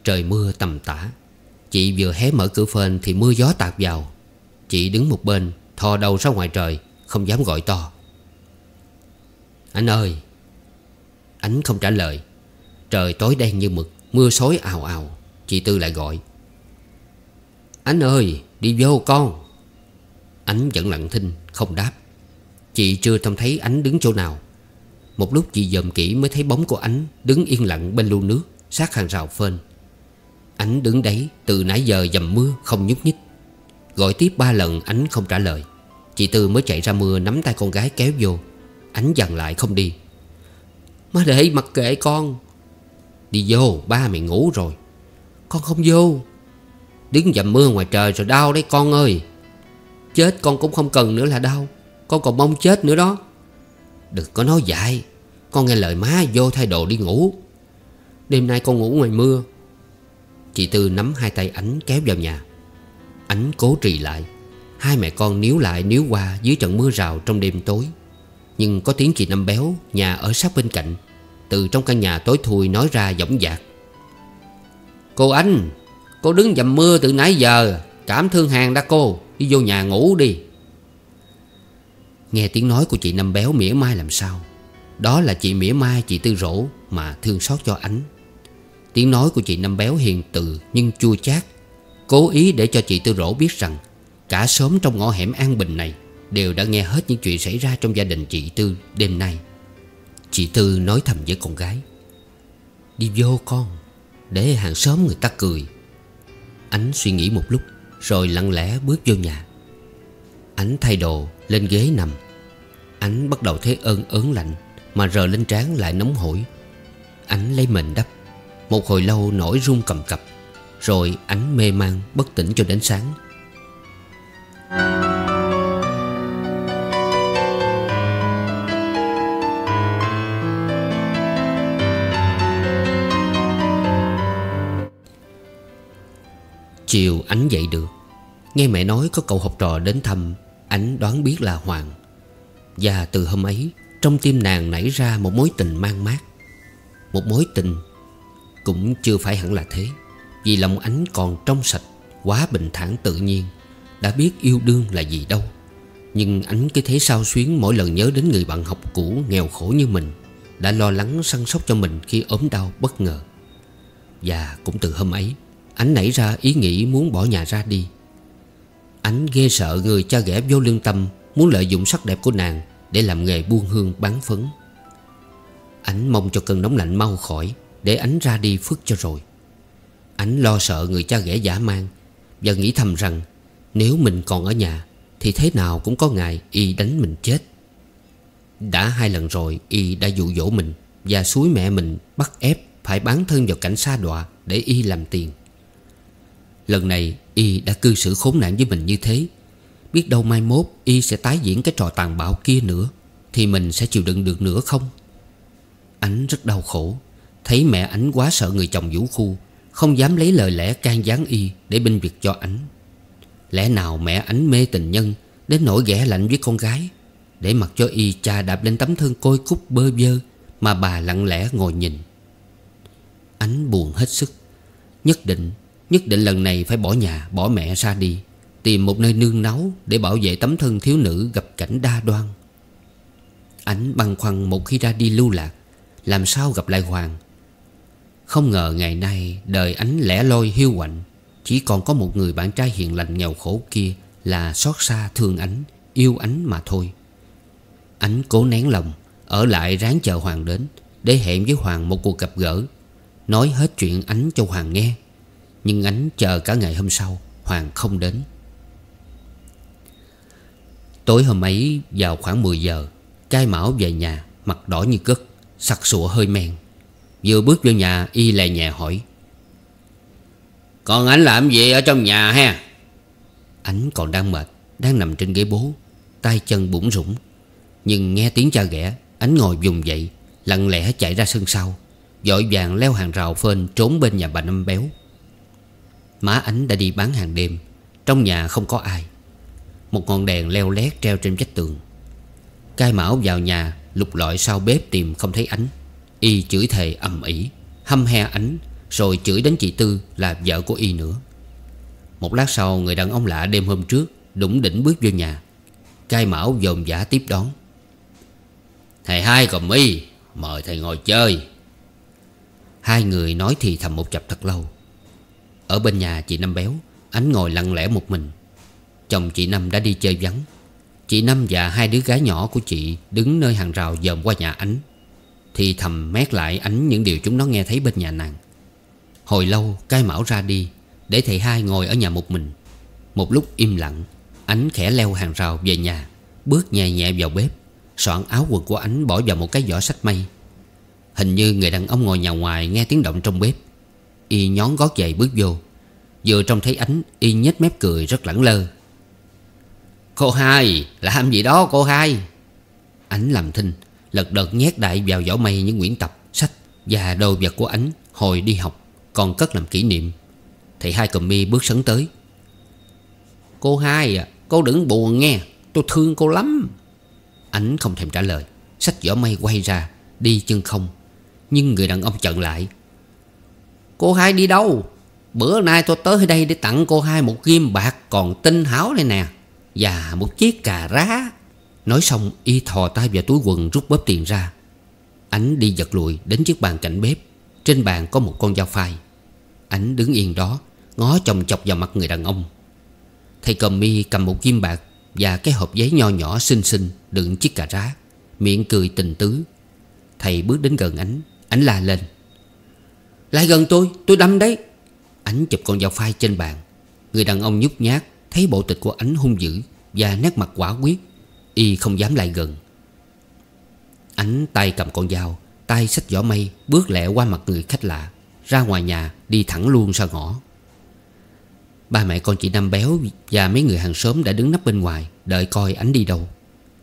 Trời mưa tầm tã Chị vừa hé mở cửa phên thì mưa gió tạt vào Chị đứng một bên Thò đầu ra ngoài trời Không dám gọi to Anh ơi Ánh không trả lời Trời tối đen như mực Mưa sói ào ào Chị Tư lại gọi anh ơi đi vô con Ánh vẫn lặng thinh không đáp Chị chưa trông thấy Ánh đứng chỗ nào một lúc chị dòm kỹ mới thấy bóng của ánh Đứng yên lặng bên lưu nước Sát hàng rào phên Ánh đứng đấy từ nãy giờ dầm mưa không nhúc nhích Gọi tiếp ba lần ánh không trả lời Chị Tư mới chạy ra mưa nắm tay con gái kéo vô Ánh dằn lại không đi Má để mặc kệ con Đi vô ba mày ngủ rồi Con không vô Đứng dầm mưa ngoài trời rồi đau đấy con ơi Chết con cũng không cần nữa là đau Con còn mong chết nữa đó Đừng có nói dại Con nghe lời má vô thay đồ đi ngủ Đêm nay con ngủ ngoài mưa Chị Tư nắm hai tay ánh kéo vào nhà Ánh cố trì lại Hai mẹ con níu lại níu qua dưới trận mưa rào trong đêm tối Nhưng có tiếng chị Năm Béo Nhà ở sát bên cạnh Từ trong căn nhà tối thui nói ra giọng dạc Cô Anh, Cô đứng dầm mưa từ nãy giờ Cảm thương hàng đã cô Đi vô nhà ngủ đi Nghe tiếng nói của chị Năm Béo mỉa mai làm sao Đó là chị mỉa mai chị Tư Rỗ Mà thương xót cho ánh Tiếng nói của chị Năm Béo hiền từ Nhưng chua chát Cố ý để cho chị Tư Rỗ biết rằng Cả xóm trong ngõ hẻm an bình này Đều đã nghe hết những chuyện xảy ra trong gia đình chị Tư đêm nay Chị Tư nói thầm với con gái Đi vô con Để hàng xóm người ta cười Ánh suy nghĩ một lúc Rồi lặng lẽ bước vô nhà Ánh thay đồ lên ghế nằm ánh bắt đầu thấy ơn ớn lạnh Mà rờ lên trán lại nóng hổi ánh lấy mình đắp Một hồi lâu nổi run cầm cập Rồi ánh mê man bất tỉnh cho đến sáng Chiều ánh dậy được Nghe mẹ nói có cậu học trò đến thăm Ánh đoán biết là Hoàng và từ hôm ấy Trong tim nàng nảy ra một mối tình mang mát Một mối tình Cũng chưa phải hẳn là thế Vì lòng ánh còn trong sạch Quá bình thản tự nhiên Đã biết yêu đương là gì đâu Nhưng ánh cứ thế sao xuyến Mỗi lần nhớ đến người bạn học cũ Nghèo khổ như mình Đã lo lắng săn sóc cho mình khi ốm đau bất ngờ Và cũng từ hôm ấy Ánh nảy ra ý nghĩ muốn bỏ nhà ra đi Ánh ghê sợ người cha ghẻ vô lương tâm Muốn lợi dụng sắc đẹp của nàng Để làm nghề buôn hương bán phấn Ánh mong cho cơn nóng lạnh mau khỏi Để ánh ra đi phước cho rồi Ánh lo sợ người cha ghẻ giả mang Và nghĩ thầm rằng Nếu mình còn ở nhà Thì thế nào cũng có ngày y đánh mình chết Đã hai lần rồi y đã dụ dỗ mình Và suối mẹ mình bắt ép Phải bán thân vào cảnh xa đọa Để y làm tiền Lần này y đã cư xử khốn nạn với mình như thế Biết đâu mai mốt Y sẽ tái diễn cái trò tàn bạo kia nữa Thì mình sẽ chịu đựng được nữa không Ánh rất đau khổ Thấy mẹ ánh quá sợ người chồng vũ khu Không dám lấy lời lẽ can gián y Để binh việc cho ánh Lẽ nào mẹ ánh mê tình nhân Đến nỗi ghẻ lạnh với con gái Để mặc cho y cha đạp lên tấm thân côi cúc bơ vơ Mà bà lặng lẽ ngồi nhìn Ánh buồn hết sức Nhất định Nhất định lần này phải bỏ nhà bỏ mẹ ra đi Tìm một nơi nương náu Để bảo vệ tấm thân thiếu nữ gặp cảnh đa đoan Ánh băn khoăn một khi ra đi lưu lạc Làm sao gặp lại Hoàng Không ngờ ngày nay Đời ánh lẻ loi hiu quạnh Chỉ còn có một người bạn trai hiền lành nghèo khổ kia Là xót xa thương ánh Yêu ánh mà thôi Ánh cố nén lòng Ở lại ráng chờ Hoàng đến Để hẹn với Hoàng một cuộc gặp gỡ Nói hết chuyện ánh cho Hoàng nghe Nhưng ánh chờ cả ngày hôm sau Hoàng không đến Tối hôm ấy vào khoảng 10 giờ Cai Mão về nhà Mặt đỏ như cất Sặc sụa hơi men Vừa bước vô nhà Y lè nhẹ hỏi Còn ảnh làm gì ở trong nhà ha Ảnh còn đang mệt Đang nằm trên ghế bố tay chân bủng rủng Nhưng nghe tiếng cha ghẻ Ánh ngồi dùng dậy Lặng lẽ chạy ra sân sau Dội vàng leo hàng rào phên Trốn bên nhà bà Năm Béo Má ánh đã đi bán hàng đêm Trong nhà không có ai một ngọn đèn leo lét treo trên vách tường Cai Mão vào nhà Lục lọi sau bếp tìm không thấy ánh Y chửi thề ầm ĩ Hâm he ánh Rồi chửi đến chị Tư là vợ của Y nữa Một lát sau người đàn ông lạ đêm hôm trước Đủng đỉnh bước vô nhà Cai Mão dồn giả tiếp đón Thầy hai còn mi Mời thầy ngồi chơi Hai người nói thì thầm một chập thật lâu Ở bên nhà chị Năm Béo Ánh ngồi lặng lẽ một mình Chồng chị Năm đã đi chơi vắng Chị Năm và hai đứa gái nhỏ của chị Đứng nơi hàng rào dòm qua nhà ánh Thì thầm mét lại ánh những điều chúng nó nghe thấy bên nhà nàng Hồi lâu cai mão ra đi Để thầy hai ngồi ở nhà một mình Một lúc im lặng Ánh khẽ leo hàng rào về nhà Bước nhẹ nhẹ vào bếp Soạn áo quần của ánh bỏ vào một cái giỏ sách mây. Hình như người đàn ông ngồi nhà ngoài nghe tiếng động trong bếp Y nhón gót giày bước vô Vừa trông thấy ánh Y nhếch mép cười rất lẳng lơ Cô hai Làm gì đó cô hai Ánh làm thinh Lật đật nhét đại vào vỏ mây những quyển tập Sách và đồ vật của ánh Hồi đi học Còn cất làm kỷ niệm Thầy hai cầm mi bước sấn tới Cô hai à Cô đừng buồn nghe Tôi thương cô lắm Ánh không thèm trả lời Sách vỏ mây quay ra Đi chân không Nhưng người đàn ông chận lại Cô hai đi đâu Bữa nay tôi tới đây để tặng cô hai một kim bạc còn tinh háo đây nè và một chiếc cà rá Nói xong y thò tay vào túi quần rút bóp tiền ra Ánh đi giật lùi đến chiếc bàn cạnh bếp Trên bàn có một con dao phai Ánh đứng yên đó Ngó chồng chọc vào mặt người đàn ông Thầy cầm mi cầm một kim bạc Và cái hộp giấy nho nhỏ xinh xinh Đựng chiếc cà rá Miệng cười tình tứ Thầy bước đến gần ánh Ánh la lên Lại gần tôi tôi đâm đấy Ánh chụp con dao phai trên bàn Người đàn ông nhút nhát Thấy bộ tịch của ánh hung dữ Và nét mặt quả quyết Y không dám lại gần Ánh tay cầm con dao Tay xách giỏ mây Bước lẹ qua mặt người khách lạ Ra ngoài nhà đi thẳng luôn ra ngõ Ba mẹ con chị Năm Béo Và mấy người hàng xóm đã đứng nấp bên ngoài Đợi coi ánh đi đâu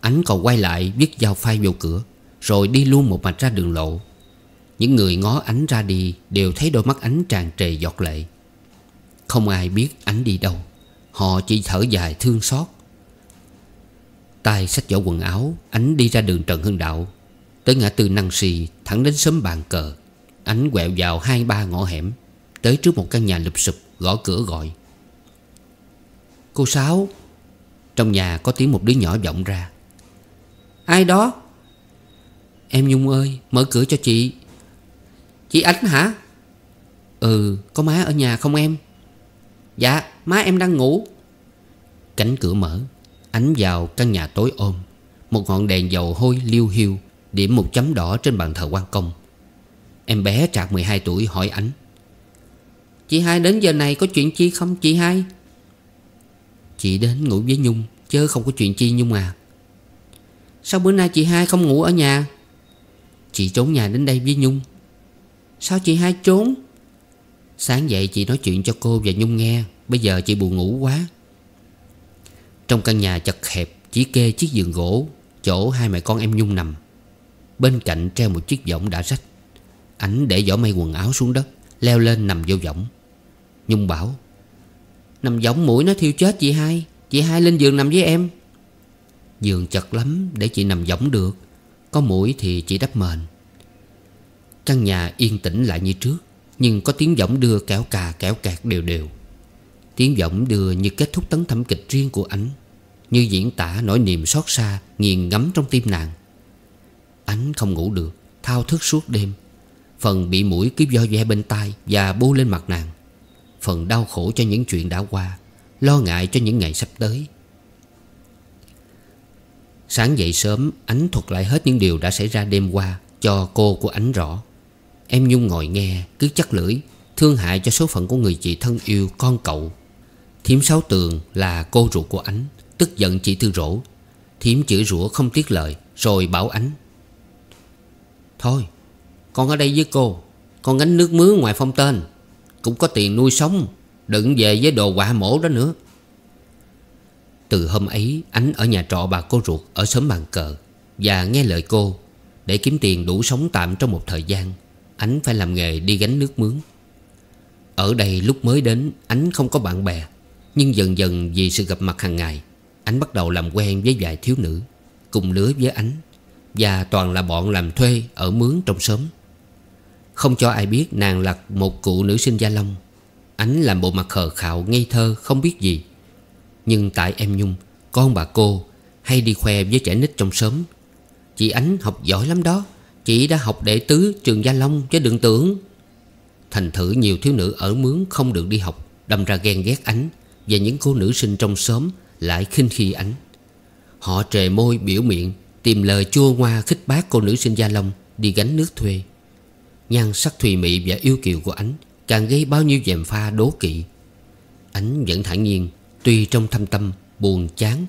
Ánh còn quay lại viết dao phai vô cửa Rồi đi luôn một mạch ra đường lộ Những người ngó ánh ra đi Đều thấy đôi mắt ánh tràn trề giọt lệ Không ai biết ánh đi đâu Họ chỉ thở dài thương xót tay sách vỏ quần áo Ánh đi ra đường Trần Hưng Đạo Tới ngã tư năng xì Thẳng đến sớm bàn cờ Ánh quẹo vào hai ba ngõ hẻm Tới trước một căn nhà lụp sụp Gõ cửa gọi Cô Sáu Trong nhà có tiếng một đứa nhỏ vọng ra Ai đó Em Nhung ơi mở cửa cho chị Chị Ánh hả Ừ có má ở nhà không em Dạ má em đang ngủ Cánh cửa mở Ánh vào căn nhà tối ôm Một ngọn đèn dầu hôi liêu hiu Điểm một chấm đỏ trên bàn thờ quan công Em bé trạc 12 tuổi hỏi ánh Chị hai đến giờ này có chuyện chi không chị hai Chị đến ngủ với Nhung Chứ không có chuyện chi Nhung à Sao bữa nay chị hai không ngủ ở nhà Chị trốn nhà đến đây với Nhung Sao chị hai trốn Sáng dậy chị nói chuyện cho cô và Nhung nghe Bây giờ chị buồn ngủ quá Trong căn nhà chật hẹp Chỉ kê chiếc giường gỗ Chỗ hai mẹ con em Nhung nằm Bên cạnh treo một chiếc võng đã rách Ảnh để vỏ may quần áo xuống đất Leo lên nằm vô võng Nhung bảo Nằm võng mũi nó thiêu chết chị hai Chị hai lên giường nằm với em Giường chật lắm để chị nằm võng được Có mũi thì chị đắp mền Căn nhà yên tĩnh lại như trước nhưng có tiếng giọng đưa kéo cà kéo kẹt đều đều Tiếng giọng đưa như kết thúc tấn thẩm kịch riêng của ảnh Như diễn tả nỗi niềm xót xa Nghiền ngấm trong tim nàng Ảnh không ngủ được Thao thức suốt đêm Phần bị mũi cứ do ve bên tai Và bu lên mặt nàng Phần đau khổ cho những chuyện đã qua Lo ngại cho những ngày sắp tới Sáng dậy sớm Ánh thuật lại hết những điều đã xảy ra đêm qua Cho cô của Ánh rõ Em Nhung ngồi nghe cứ chắc lưỡi Thương hại cho số phận của người chị thân yêu con cậu Thiếm Sáu Tường là cô ruột của Ánh Tức giận chị Tư Rỗ Thiếm chửi rủa không tiếc lời Rồi bảo Ánh Thôi con ở đây với cô Con gánh nước mứa ngoài phong tên Cũng có tiền nuôi sống Đừng về với đồ quả mổ đó nữa Từ hôm ấy Ánh ở nhà trọ bà cô ruột Ở xóm bàn cờ Và nghe lời cô Để kiếm tiền đủ sống tạm trong một thời gian Ánh phải làm nghề đi gánh nước mướn Ở đây lúc mới đến Ánh không có bạn bè Nhưng dần dần vì sự gặp mặt hàng ngày Ánh bắt đầu làm quen với vài thiếu nữ Cùng lứa với Ánh Và toàn là bọn làm thuê ở mướn trong xóm Không cho ai biết nàng là một cụ nữ sinh Gia Long Ánh làm bộ mặt khờ khạo ngây thơ không biết gì Nhưng tại em Nhung Con bà cô Hay đi khoe với trẻ nít trong xóm Chị Ánh học giỏi lắm đó chỉ đã học đệ tứ trường Gia Long chứ đừng tưởng Thành thử nhiều thiếu nữ ở mướn không được đi học Đâm ra ghen ghét ánh Và những cô nữ sinh trong xóm lại khinh khi ánh Họ trề môi biểu miệng Tìm lời chua ngoa khích bác cô nữ sinh Gia Long Đi gánh nước thuê Nhan sắc thùy mị và yêu kiều của ánh Càng gây bao nhiêu dèm pha đố kỵ Ánh vẫn thản nhiên Tuy trong thâm tâm buồn chán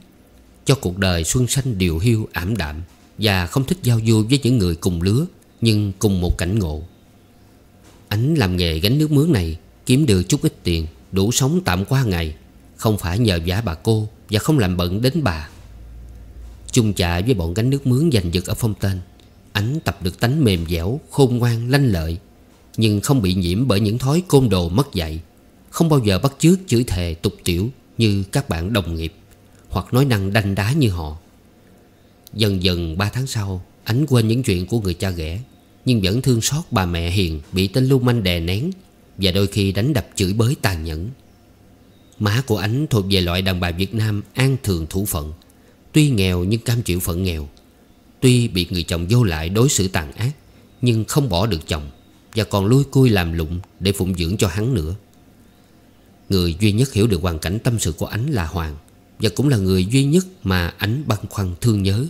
Cho cuộc đời xuân xanh điều hiu ảm đạm và không thích giao du với những người cùng lứa Nhưng cùng một cảnh ngộ Ánh làm nghề gánh nước mướn này Kiếm được chút ít tiền Đủ sống tạm qua ngày Không phải nhờ giả bà cô Và không làm bận đến bà Chung chạ với bọn gánh nước mướn giành giật ở phong tên Ánh tập được tánh mềm dẻo Khôn ngoan lanh lợi Nhưng không bị nhiễm bởi những thói côn đồ mất dạy Không bao giờ bắt chước chửi thề tục tiểu Như các bạn đồng nghiệp Hoặc nói năng đanh đá như họ Dần dần 3 tháng sau Ánh quên những chuyện của người cha ghẻ Nhưng vẫn thương xót bà mẹ Hiền Bị tên lưu manh đè nén Và đôi khi đánh đập chửi bới tàn nhẫn Má của Ánh thuộc về loại đàn bà Việt Nam An thường thủ phận Tuy nghèo nhưng cam chịu phận nghèo Tuy bị người chồng vô lại đối xử tàn ác Nhưng không bỏ được chồng Và còn lui cui làm lụng Để phụng dưỡng cho hắn nữa Người duy nhất hiểu được hoàn cảnh tâm sự của Ánh là Hoàng Và cũng là người duy nhất mà Ánh băn khoăn thương nhớ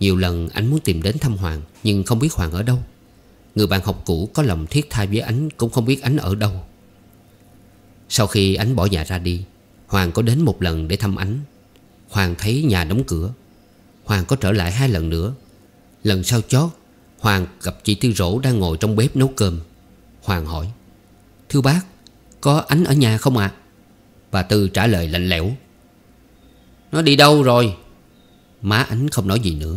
nhiều lần anh muốn tìm đến thăm Hoàng Nhưng không biết Hoàng ở đâu Người bạn học cũ có lòng thiết tha với ánh Cũng không biết ánh ở đâu Sau khi ánh bỏ nhà ra đi Hoàng có đến một lần để thăm ánh Hoàng thấy nhà đóng cửa Hoàng có trở lại hai lần nữa Lần sau chót Hoàng gặp chị Tư Rỗ đang ngồi trong bếp nấu cơm Hoàng hỏi Thưa bác Có ánh ở nhà không ạ à? Bà Tư trả lời lạnh lẽo Nó đi đâu rồi Má ánh không nói gì nữa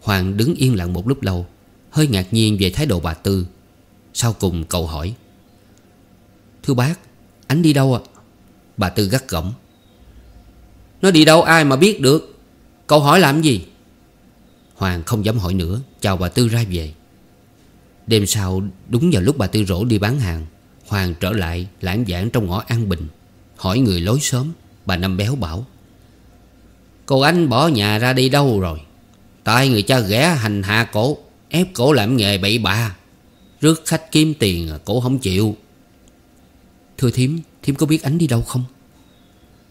Hoàng đứng yên lặng một lúc lâu Hơi ngạc nhiên về thái độ bà Tư Sau cùng cầu hỏi Thưa bác Ánh đi đâu ạ Bà Tư gắt gỏng Nó đi đâu ai mà biết được Cậu hỏi làm gì Hoàng không dám hỏi nữa Chào bà Tư ra về Đêm sau đúng vào lúc bà Tư rổ đi bán hàng Hoàng trở lại lãng giảng trong ngõ An Bình Hỏi người lối sớm Bà Năm Béo bảo Cô Ánh bỏ nhà ra đi đâu rồi Tại người cha ghẻ hành hạ cổ Ép cổ làm nghề bậy bạ Rước khách kiếm tiền à, cổ không chịu Thưa thím Thím có biết Ánh đi đâu không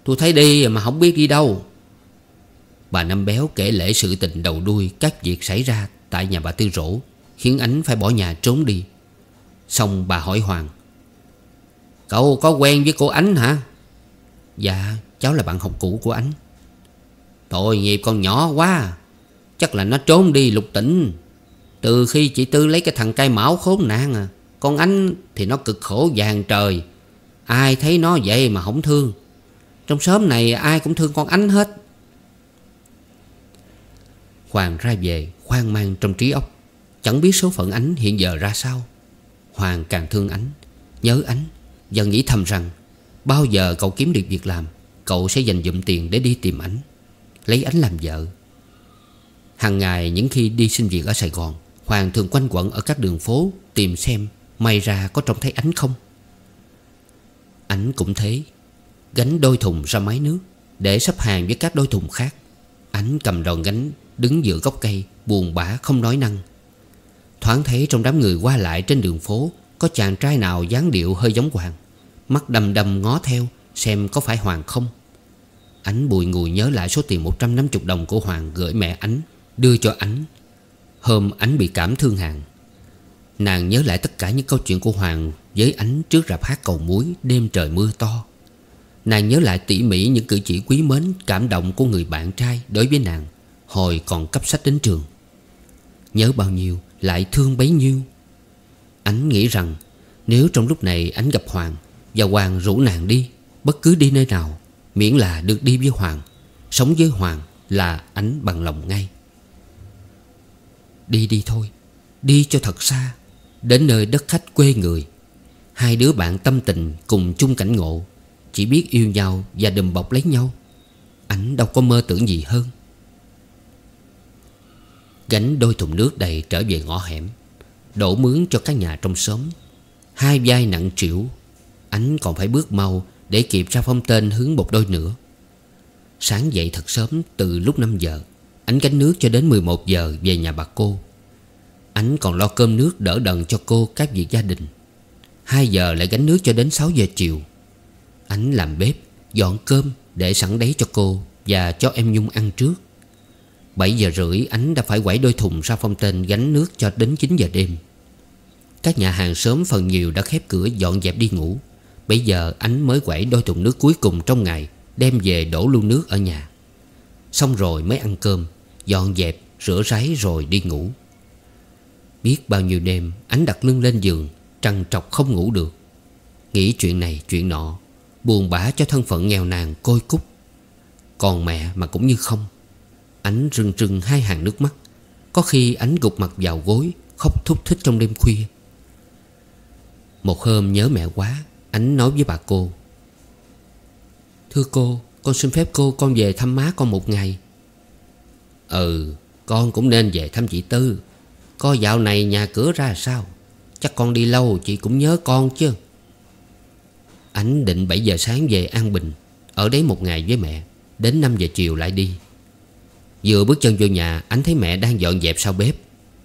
Tôi thấy đi mà không biết đi đâu Bà Năm Béo kể lễ sự tình đầu đuôi Các việc xảy ra tại nhà bà Tư Rỗ Khiến Ánh phải bỏ nhà trốn đi Xong bà hỏi Hoàng Cậu có quen với cô Ánh hả Dạ cháu là bạn học cũ của Ánh Tội nghiệp con nhỏ quá Chắc là nó trốn đi lục tỉnh Từ khi chị Tư lấy cái thằng cai mão khốn nạn à Con ánh thì nó cực khổ vàng trời Ai thấy nó vậy mà không thương Trong xóm này ai cũng thương con ánh hết Hoàng ra về hoang mang trong trí óc Chẳng biết số phận ánh hiện giờ ra sao Hoàng càng thương ánh Nhớ ánh Và nghĩ thầm rằng Bao giờ cậu kiếm được việc làm Cậu sẽ dành dụm tiền để đi tìm ánh Lấy ánh làm vợ Hàng ngày những khi đi xin việc ở Sài Gòn Hoàng thường quanh quẩn ở các đường phố Tìm xem may ra có trông thấy ánh không Ánh cũng thế Gánh đôi thùng ra máy nước Để sắp hàng với các đôi thùng khác Ánh cầm đòn gánh Đứng giữa gốc cây Buồn bã không nói năng Thoáng thấy trong đám người qua lại trên đường phố Có chàng trai nào dáng điệu hơi giống Hoàng Mắt đầm đầm ngó theo Xem có phải Hoàng không Ánh bùi ngùi nhớ lại số tiền 150 đồng của Hoàng gửi mẹ Ánh Đưa cho Ánh Hôm Ánh bị cảm thương hàng Nàng nhớ lại tất cả những câu chuyện của Hoàng Với Ánh trước rạp hát cầu muối Đêm trời mưa to Nàng nhớ lại tỉ mỉ những cử chỉ quý mến Cảm động của người bạn trai đối với nàng Hồi còn cấp sách đến trường Nhớ bao nhiêu lại thương bấy nhiêu Ánh nghĩ rằng Nếu trong lúc này Ánh gặp Hoàng Và Hoàng rủ nàng đi Bất cứ đi nơi nào Miễn là được đi với Hoàng Sống với Hoàng là ánh bằng lòng ngay Đi đi thôi Đi cho thật xa Đến nơi đất khách quê người Hai đứa bạn tâm tình cùng chung cảnh ngộ Chỉ biết yêu nhau và đùm bọc lấy nhau Ảnh đâu có mơ tưởng gì hơn Gánh đôi thùng nước đầy trở về ngõ hẻm Đổ mướn cho các nhà trong xóm Hai vai nặng trĩu Ánh còn phải bước mau để kịp ra phong tên hướng một đôi nữa Sáng dậy thật sớm từ lúc 5 giờ Ánh gánh nước cho đến 11 giờ về nhà bà cô Ánh còn lo cơm nước đỡ đần cho cô các việc gia đình 2 giờ lại gánh nước cho đến 6 giờ chiều Ánh làm bếp, dọn cơm để sẵn đấy cho cô Và cho em Nhung ăn trước 7 giờ rưỡi Ánh đã phải quẩy đôi thùng ra phong tên gánh nước cho đến 9 giờ đêm Các nhà hàng sớm phần nhiều đã khép cửa dọn dẹp đi ngủ Bây giờ anh mới quẩy đôi thùng nước cuối cùng trong ngày Đem về đổ luôn nước ở nhà Xong rồi mới ăn cơm Dọn dẹp, rửa ráy rồi đi ngủ Biết bao nhiêu đêm Ánh đặt lưng lên giường Trằn trọc không ngủ được Nghĩ chuyện này chuyện nọ Buồn bã cho thân phận nghèo nàn côi cúc Còn mẹ mà cũng như không Ánh rưng rưng hai hàng nước mắt Có khi ánh gục mặt vào gối Khóc thúc thích trong đêm khuya Một hôm nhớ mẹ quá Ảnh nói với bà cô Thưa cô Con xin phép cô con về thăm má con một ngày Ừ Con cũng nên về thăm chị Tư Coi dạo này nhà cửa ra sao Chắc con đi lâu chị cũng nhớ con chứ Ảnh định 7 giờ sáng về An Bình Ở đấy một ngày với mẹ Đến 5 giờ chiều lại đi Vừa bước chân vô nhà Ảnh thấy mẹ đang dọn dẹp sau bếp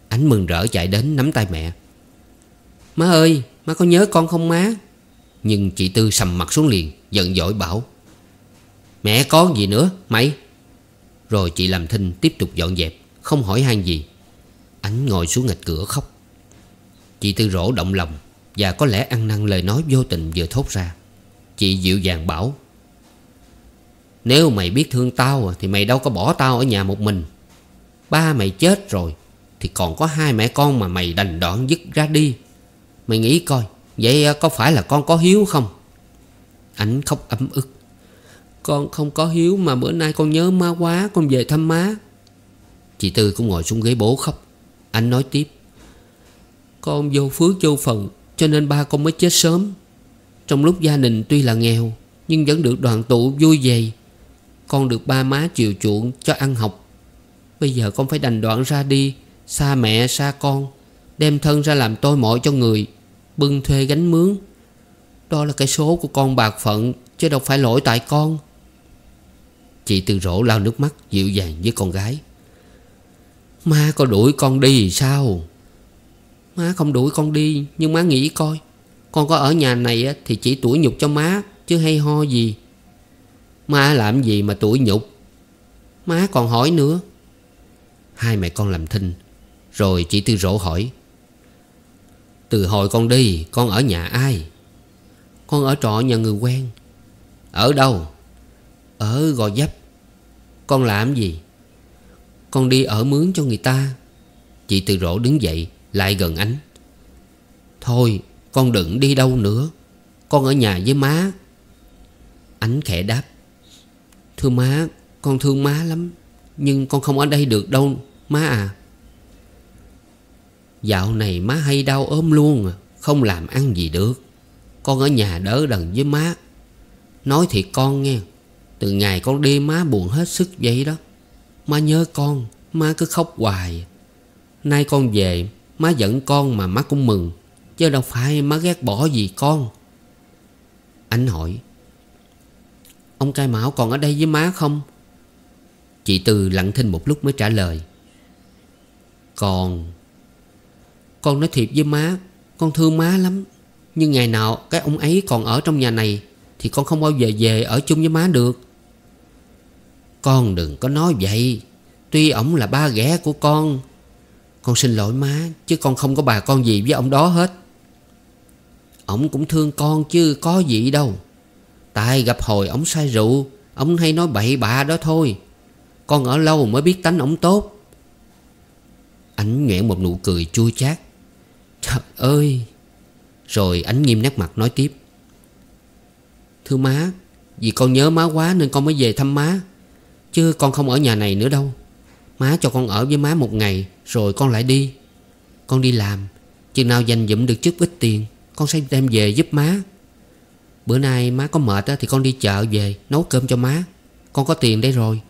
Ảnh mừng rỡ chạy đến nắm tay mẹ Má ơi má có nhớ con không má nhưng chị Tư sầm mặt xuống liền Giận dỗi bảo Mẹ có gì nữa mày Rồi chị làm thinh tiếp tục dọn dẹp Không hỏi han gì Ánh ngồi xuống ngạch cửa khóc Chị Tư rỗ động lòng Và có lẽ ăn năn lời nói vô tình vừa thốt ra Chị dịu dàng bảo Nếu mày biết thương tao Thì mày đâu có bỏ tao ở nhà một mình Ba mày chết rồi Thì còn có hai mẹ con mà mày đành đoạn dứt ra đi Mày nghĩ coi Vậy à, có phải là con có hiếu không Ảnh khóc ấm ức Con không có hiếu mà bữa nay con nhớ má quá Con về thăm má Chị Tư cũng ngồi xuống ghế bố khóc Anh nói tiếp Con vô phước vô phần Cho nên ba con mới chết sớm Trong lúc gia đình tuy là nghèo Nhưng vẫn được đoàn tụ vui về Con được ba má chiều chuộng cho ăn học Bây giờ con phải đành đoạn ra đi Xa mẹ xa con Đem thân ra làm tôi mọi cho người bưng thuê gánh mướn Đó là cái số của con bạc phận Chứ đâu phải lỗi tại con Chị Tư Rỗ lao nước mắt dịu dàng với con gái Má có đuổi con đi sao Má không đuổi con đi Nhưng má nghĩ coi Con có ở nhà này thì chỉ tuổi nhục cho má Chứ hay ho gì Má làm gì mà tuổi nhục Má còn hỏi nữa Hai mẹ con làm thinh Rồi chị Tư Rỗ hỏi từ hồi con đi con ở nhà ai Con ở trọ nhà người quen Ở đâu Ở Gò Dấp Con làm gì Con đi ở mướn cho người ta Chị từ rỗ đứng dậy Lại gần ánh Thôi con đừng đi đâu nữa Con ở nhà với má Ánh khẽ đáp Thưa má Con thương má lắm Nhưng con không ở đây được đâu Má à Dạo này má hay đau ốm luôn à, Không làm ăn gì được Con ở nhà đỡ đần với má Nói thì con nghe Từ ngày con đi má buồn hết sức vậy đó Má nhớ con Má cứ khóc hoài Nay con về Má giận con mà má cũng mừng Chứ đâu phải má ghét bỏ gì con Anh hỏi Ông cai mão còn ở đây với má không Chị Từ lặng thinh một lúc mới trả lời Còn con nói thiệt với má Con thương má lắm Nhưng ngày nào cái ông ấy còn ở trong nhà này Thì con không bao giờ về ở chung với má được Con đừng có nói vậy Tuy ổng là ba ghẻ của con Con xin lỗi má Chứ con không có bà con gì với ông đó hết Ổng cũng thương con chứ có gì đâu Tại gặp hồi ổng say rượu Ông hay nói bậy bạ đó thôi Con ở lâu mới biết tánh ổng tốt Ảnh nhoẹn một nụ cười chua chát Trời ơi Rồi ánh nghiêm nét mặt nói tiếp Thưa má Vì con nhớ má quá nên con mới về thăm má Chứ con không ở nhà này nữa đâu Má cho con ở với má một ngày Rồi con lại đi Con đi làm Chừng nào dành dụm được chút ít tiền Con sẽ đem về giúp má Bữa nay má có mệt thì con đi chợ về Nấu cơm cho má Con có tiền đây rồi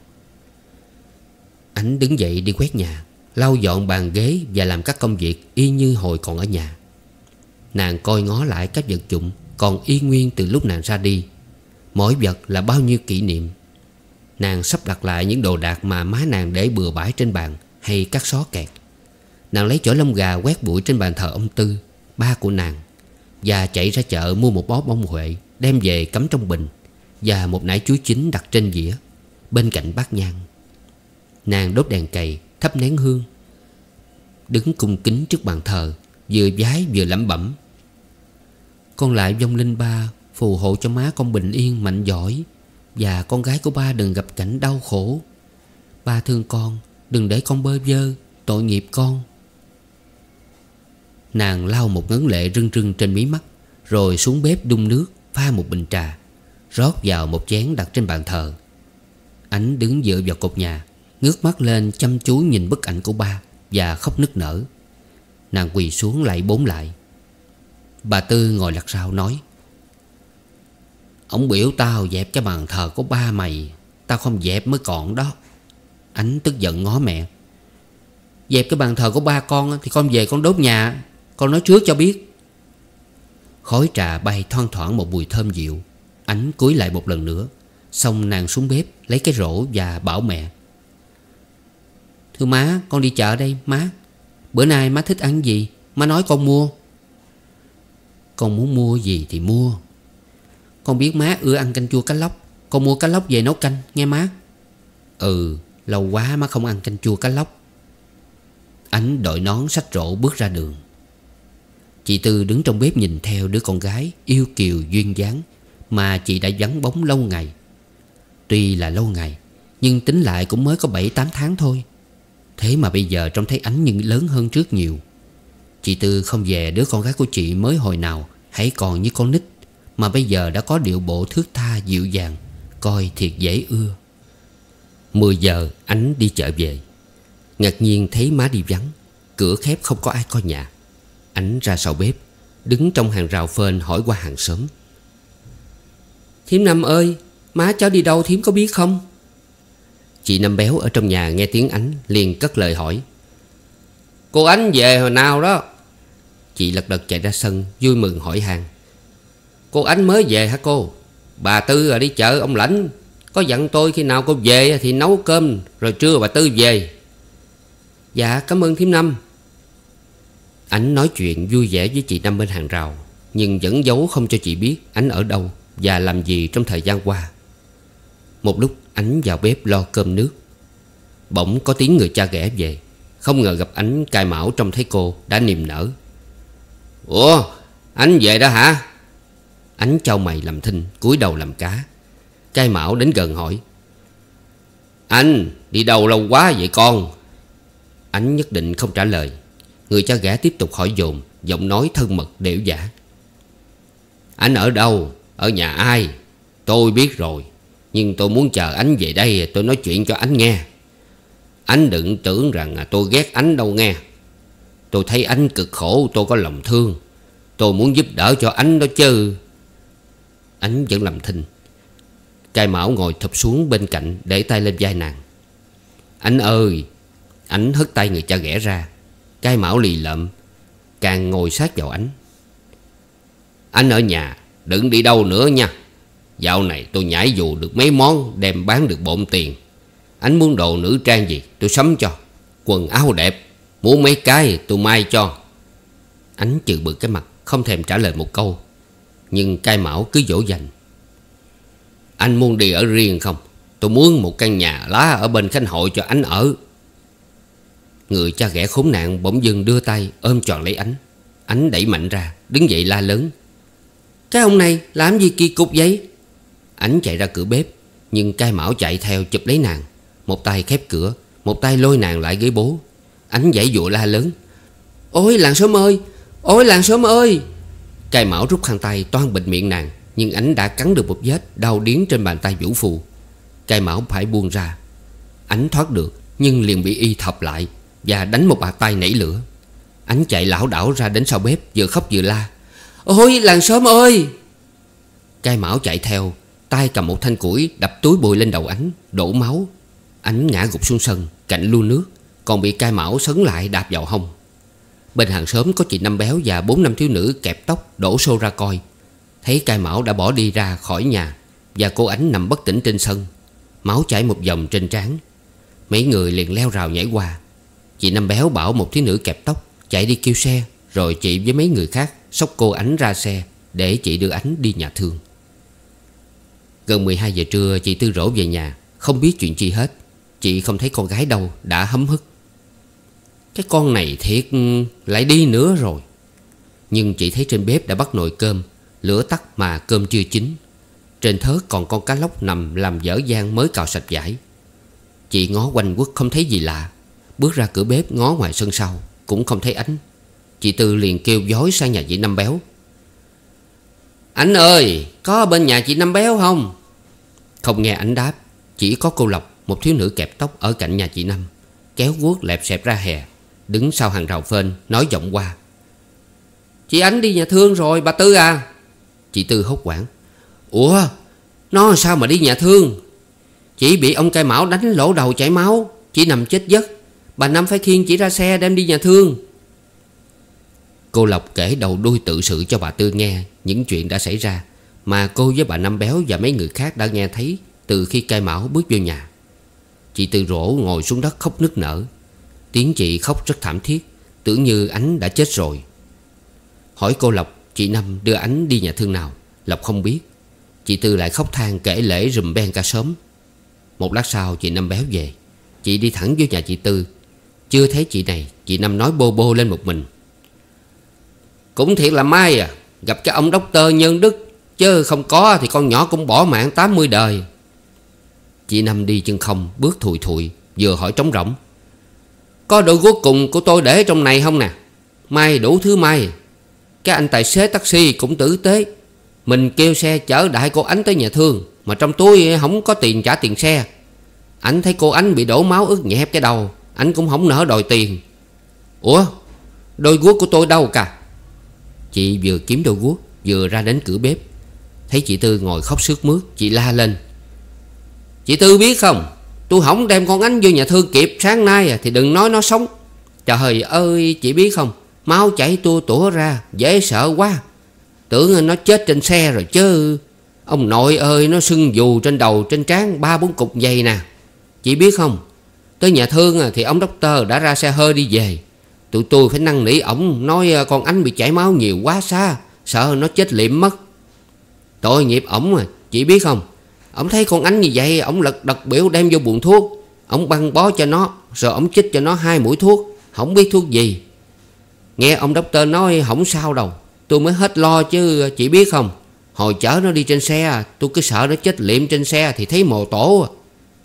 Ảnh đứng dậy đi quét nhà Lau dọn bàn ghế và làm các công việc Y như hồi còn ở nhà Nàng coi ngó lại các vật dụng Còn y nguyên từ lúc nàng ra đi Mỗi vật là bao nhiêu kỷ niệm Nàng sắp đặt lại những đồ đạc Mà má nàng để bừa bãi trên bàn Hay các xó kẹt Nàng lấy chổi lông gà quét bụi trên bàn thờ ông Tư Ba của nàng Và chạy ra chợ mua một bó bông huệ Đem về cắm trong bình Và một nải chuối chín đặt trên dĩa Bên cạnh bát nhang Nàng đốt đèn cầy Thắp nén hương Đứng cung kính trước bàn thờ Vừa giái vừa lẩm bẩm Con lại vong linh ba Phù hộ cho má con bình yên mạnh giỏi Và con gái của ba đừng gặp cảnh đau khổ Ba thương con Đừng để con bơ vơ Tội nghiệp con Nàng lau một ngấn lệ rưng rưng trên mí mắt Rồi xuống bếp đun nước Pha một bình trà Rót vào một chén đặt trên bàn thờ Ánh đứng dựa vào cột nhà Ngước mắt lên chăm chú nhìn bức ảnh của ba Và khóc nức nở Nàng quỳ xuống lại bốn lại Bà Tư ngồi lặt sau nói Ông biểu tao dẹp cái bàn thờ của ba mày Tao không dẹp mới còn đó Ánh tức giận ngó mẹ Dẹp cái bàn thờ của ba con Thì con về con đốt nhà Con nói trước cho biết Khói trà bay thoang thoảng một mùi thơm dịu Ánh cúi lại một lần nữa Xong nàng xuống bếp lấy cái rổ và bảo mẹ Thưa má con đi chợ đây má Bữa nay má thích ăn gì Má nói con mua Con muốn mua gì thì mua Con biết má ưa ăn canh chua cá lóc Con mua cá lóc về nấu canh nghe má Ừ lâu quá má không ăn canh chua cá lóc Ánh đội nón sách rổ bước ra đường Chị Tư đứng trong bếp nhìn theo đứa con gái Yêu kiều duyên dáng Mà chị đã vắng bóng lâu ngày Tuy là lâu ngày Nhưng tính lại cũng mới có 7-8 tháng thôi Thế mà bây giờ trông thấy ánh nhưng lớn hơn trước nhiều Chị Tư không về đứa con gái của chị mới hồi nào Hãy còn như con nít Mà bây giờ đã có điệu bộ thước tha dịu dàng Coi thiệt dễ ưa 10 giờ ánh đi chợ về Ngạc nhiên thấy má đi vắng Cửa khép không có ai coi nhà Ánh ra sau bếp Đứng trong hàng rào phên hỏi qua hàng xóm Thiếm Năm ơi Má cháu đi đâu thiếm có biết không Chị Năm Béo ở trong nhà nghe tiếng Ánh liền cất lời hỏi Cô Ánh về hồi nào đó Chị lật đật chạy ra sân vui mừng hỏi hàng Cô Ánh mới về hả cô Bà Tư à đi chợ ông Lãnh Có dặn tôi khi nào cô về thì nấu cơm Rồi trưa bà Tư về Dạ cảm ơn thím Năm Ánh nói chuyện vui vẻ với chị Năm bên hàng rào Nhưng vẫn giấu không cho chị biết Ánh ở đâu Và làm gì trong thời gian qua Một lúc Ánh vào bếp lo cơm nước Bỗng có tiếng người cha ghẻ về Không ngờ gặp Ánh cai mão trông thấy cô Đã niềm nở Ủa Ánh về đó hả Ánh trao mày làm thinh cúi đầu làm cá Cai mão đến gần hỏi Anh đi đâu lâu quá vậy con Ánh nhất định không trả lời Người cha ghẻ tiếp tục hỏi dồn Giọng nói thân mật đều giả Anh ở đâu Ở nhà ai Tôi biết rồi nhưng tôi muốn chờ ánh về đây tôi nói chuyện cho ánh nghe Ánh đừng tưởng rằng tôi ghét ánh đâu nghe Tôi thấy ánh cực khổ tôi có lòng thương Tôi muốn giúp đỡ cho ánh đó chứ Ánh vẫn làm thinh Cai Mão ngồi thụp xuống bên cạnh Để tay lên vai nàng Ánh ơi Ánh hất tay người cha ghẻ ra Cai Mão lì lợm Càng ngồi sát vào ánh Anh ở nhà Đừng đi đâu nữa nha Dạo này tôi nhảy dù được mấy món Đem bán được bộn tiền Anh muốn đồ nữ trang gì tôi sắm cho Quần áo đẹp Muốn mấy cái tôi may cho Anh chừ bực cái mặt Không thèm trả lời một câu Nhưng cai mão cứ dỗ dành Anh muốn đi ở riêng không Tôi muốn một căn nhà lá ở bên Khánh Hội cho anh ở Người cha ghẻ khốn nạn bỗng dưng đưa tay ôm tròn lấy ánh Ánh đẩy mạnh ra Đứng dậy la lớn Cái ông này làm gì kỳ cục vậy Ánh chạy ra cửa bếp Nhưng cai mão chạy theo chụp lấy nàng Một tay khép cửa Một tay lôi nàng lại ghế bố Ánh giải dụa la lớn Ôi làng sớm ơi Ôi làng sớm ơi Cai mão rút khăn tay toan bịt miệng nàng Nhưng ánh đã cắn được một vết Đau điến trên bàn tay vũ phù Cai mão phải buông ra Ánh thoát được Nhưng liền bị y thập lại Và đánh một bà tay nảy lửa Ánh chạy lão đảo ra đến sau bếp Vừa khóc vừa la Ôi làng sớm ơi Cai mão chạy theo tay cầm một thanh củi đập túi bụi lên đầu ánh Đổ máu Ánh ngã gục xuống sân cạnh lu nước Còn bị cai mão sấn lại đạp vào hông Bên hàng xóm có chị Năm Béo và bốn năm thiếu nữ kẹp tóc đổ xô ra coi Thấy cai mão đã bỏ đi ra khỏi nhà Và cô ánh nằm bất tỉnh trên sân Máu chảy một dòng trên trán Mấy người liền leo rào nhảy qua Chị Năm Béo bảo một thiếu nữ kẹp tóc Chạy đi kêu xe Rồi chị với mấy người khác Xốc cô ánh ra xe Để chị đưa ánh đi nhà thương Gần 12 giờ trưa chị Tư rổ về nhà Không biết chuyện chi hết Chị không thấy con gái đâu Đã hấm hức Cái con này thiệt ừ, lại đi nữa rồi Nhưng chị thấy trên bếp đã bắt nồi cơm Lửa tắt mà cơm chưa chín Trên thớt còn con cá lóc nằm Làm dở dang mới cào sạch giải Chị ngó quanh quất không thấy gì lạ Bước ra cửa bếp ngó ngoài sân sau Cũng không thấy ánh Chị Tư liền kêu dối sang nhà chị Năm Béo anh ơi Có bên nhà chị Năm Béo không không nghe ánh đáp Chỉ có cô Lộc Một thiếu nữ kẹp tóc ở cạnh nhà chị Năm Kéo guốc lẹp xẹp ra hè Đứng sau hàng rào phên Nói giọng qua Chị Ánh đi nhà thương rồi bà Tư à Chị Tư hốt quảng Ủa Nó sao mà đi nhà thương Chị bị ông cai mão đánh lỗ đầu chảy máu Chị nằm chết giấc Bà Năm phải khiêng chị ra xe đem đi nhà thương Cô Lộc kể đầu đuôi tự sự cho bà Tư nghe Những chuyện đã xảy ra mà cô với bà Năm Béo và mấy người khác đã nghe thấy Từ khi cai mão bước vô nhà Chị Từ rổ ngồi xuống đất khóc nức nở Tiếng chị khóc rất thảm thiết Tưởng như ánh đã chết rồi Hỏi cô Lộc Chị Năm đưa ánh đi nhà thương nào Lộc không biết Chị Tư lại khóc than kể lễ rùm ben cả sớm Một lát sau chị Năm béo về Chị đi thẳng vô nhà chị Tư Chưa thấy chị này Chị Năm nói bô bô lên một mình Cũng thiệt là may à Gặp cho ông đốc tơ nhân đức Chứ không có thì con nhỏ cũng bỏ mạng 80 đời Chị Năm đi chân không Bước thùi thùi Vừa hỏi trống rỗng Có đôi cuối cùng của tôi để trong này không nè May đủ thứ may Cái anh tài xế taxi cũng tử tế Mình kêu xe chở đại cô Ánh tới nhà thương Mà trong túi không có tiền trả tiền xe Ảnh thấy cô Ánh bị đổ máu ướt nhẹp cái đầu Ảnh cũng không nỡ đòi tiền Ủa Đôi guốc của tôi đâu cả Chị vừa kiếm đôi guốc Vừa ra đến cửa bếp Thấy chị Tư ngồi khóc sướt mướt Chị la lên Chị Tư biết không Tôi không đem con ánh vô nhà thương kịp sáng nay à, Thì đừng nói nó sống Trời ơi chị biết không Máu chảy tua tủa ra Dễ sợ quá Tưởng nó chết trên xe rồi chứ Ông nội ơi nó sưng dù trên đầu trên trán ba bốn cục dày nè Chị biết không Tới nhà thương à, thì ông doctor đã ra xe hơi đi về Tụi tôi phải năn nỉ ổng Nói à, con ánh bị chảy máu nhiều quá xa Sợ nó chết liệm mất Tội nghiệp ổng à Chị biết không Ổng thấy con ánh như vậy Ổng lật đật biểu đem vô buồn thuốc Ổng băng bó cho nó Rồi ổng chích cho nó hai mũi thuốc Không biết thuốc gì Nghe ông doctor nói không sao đâu Tôi mới hết lo chứ chị biết không Hồi chở nó đi trên xe Tôi cứ sợ nó chết liệm trên xe Thì thấy mồ tổ à.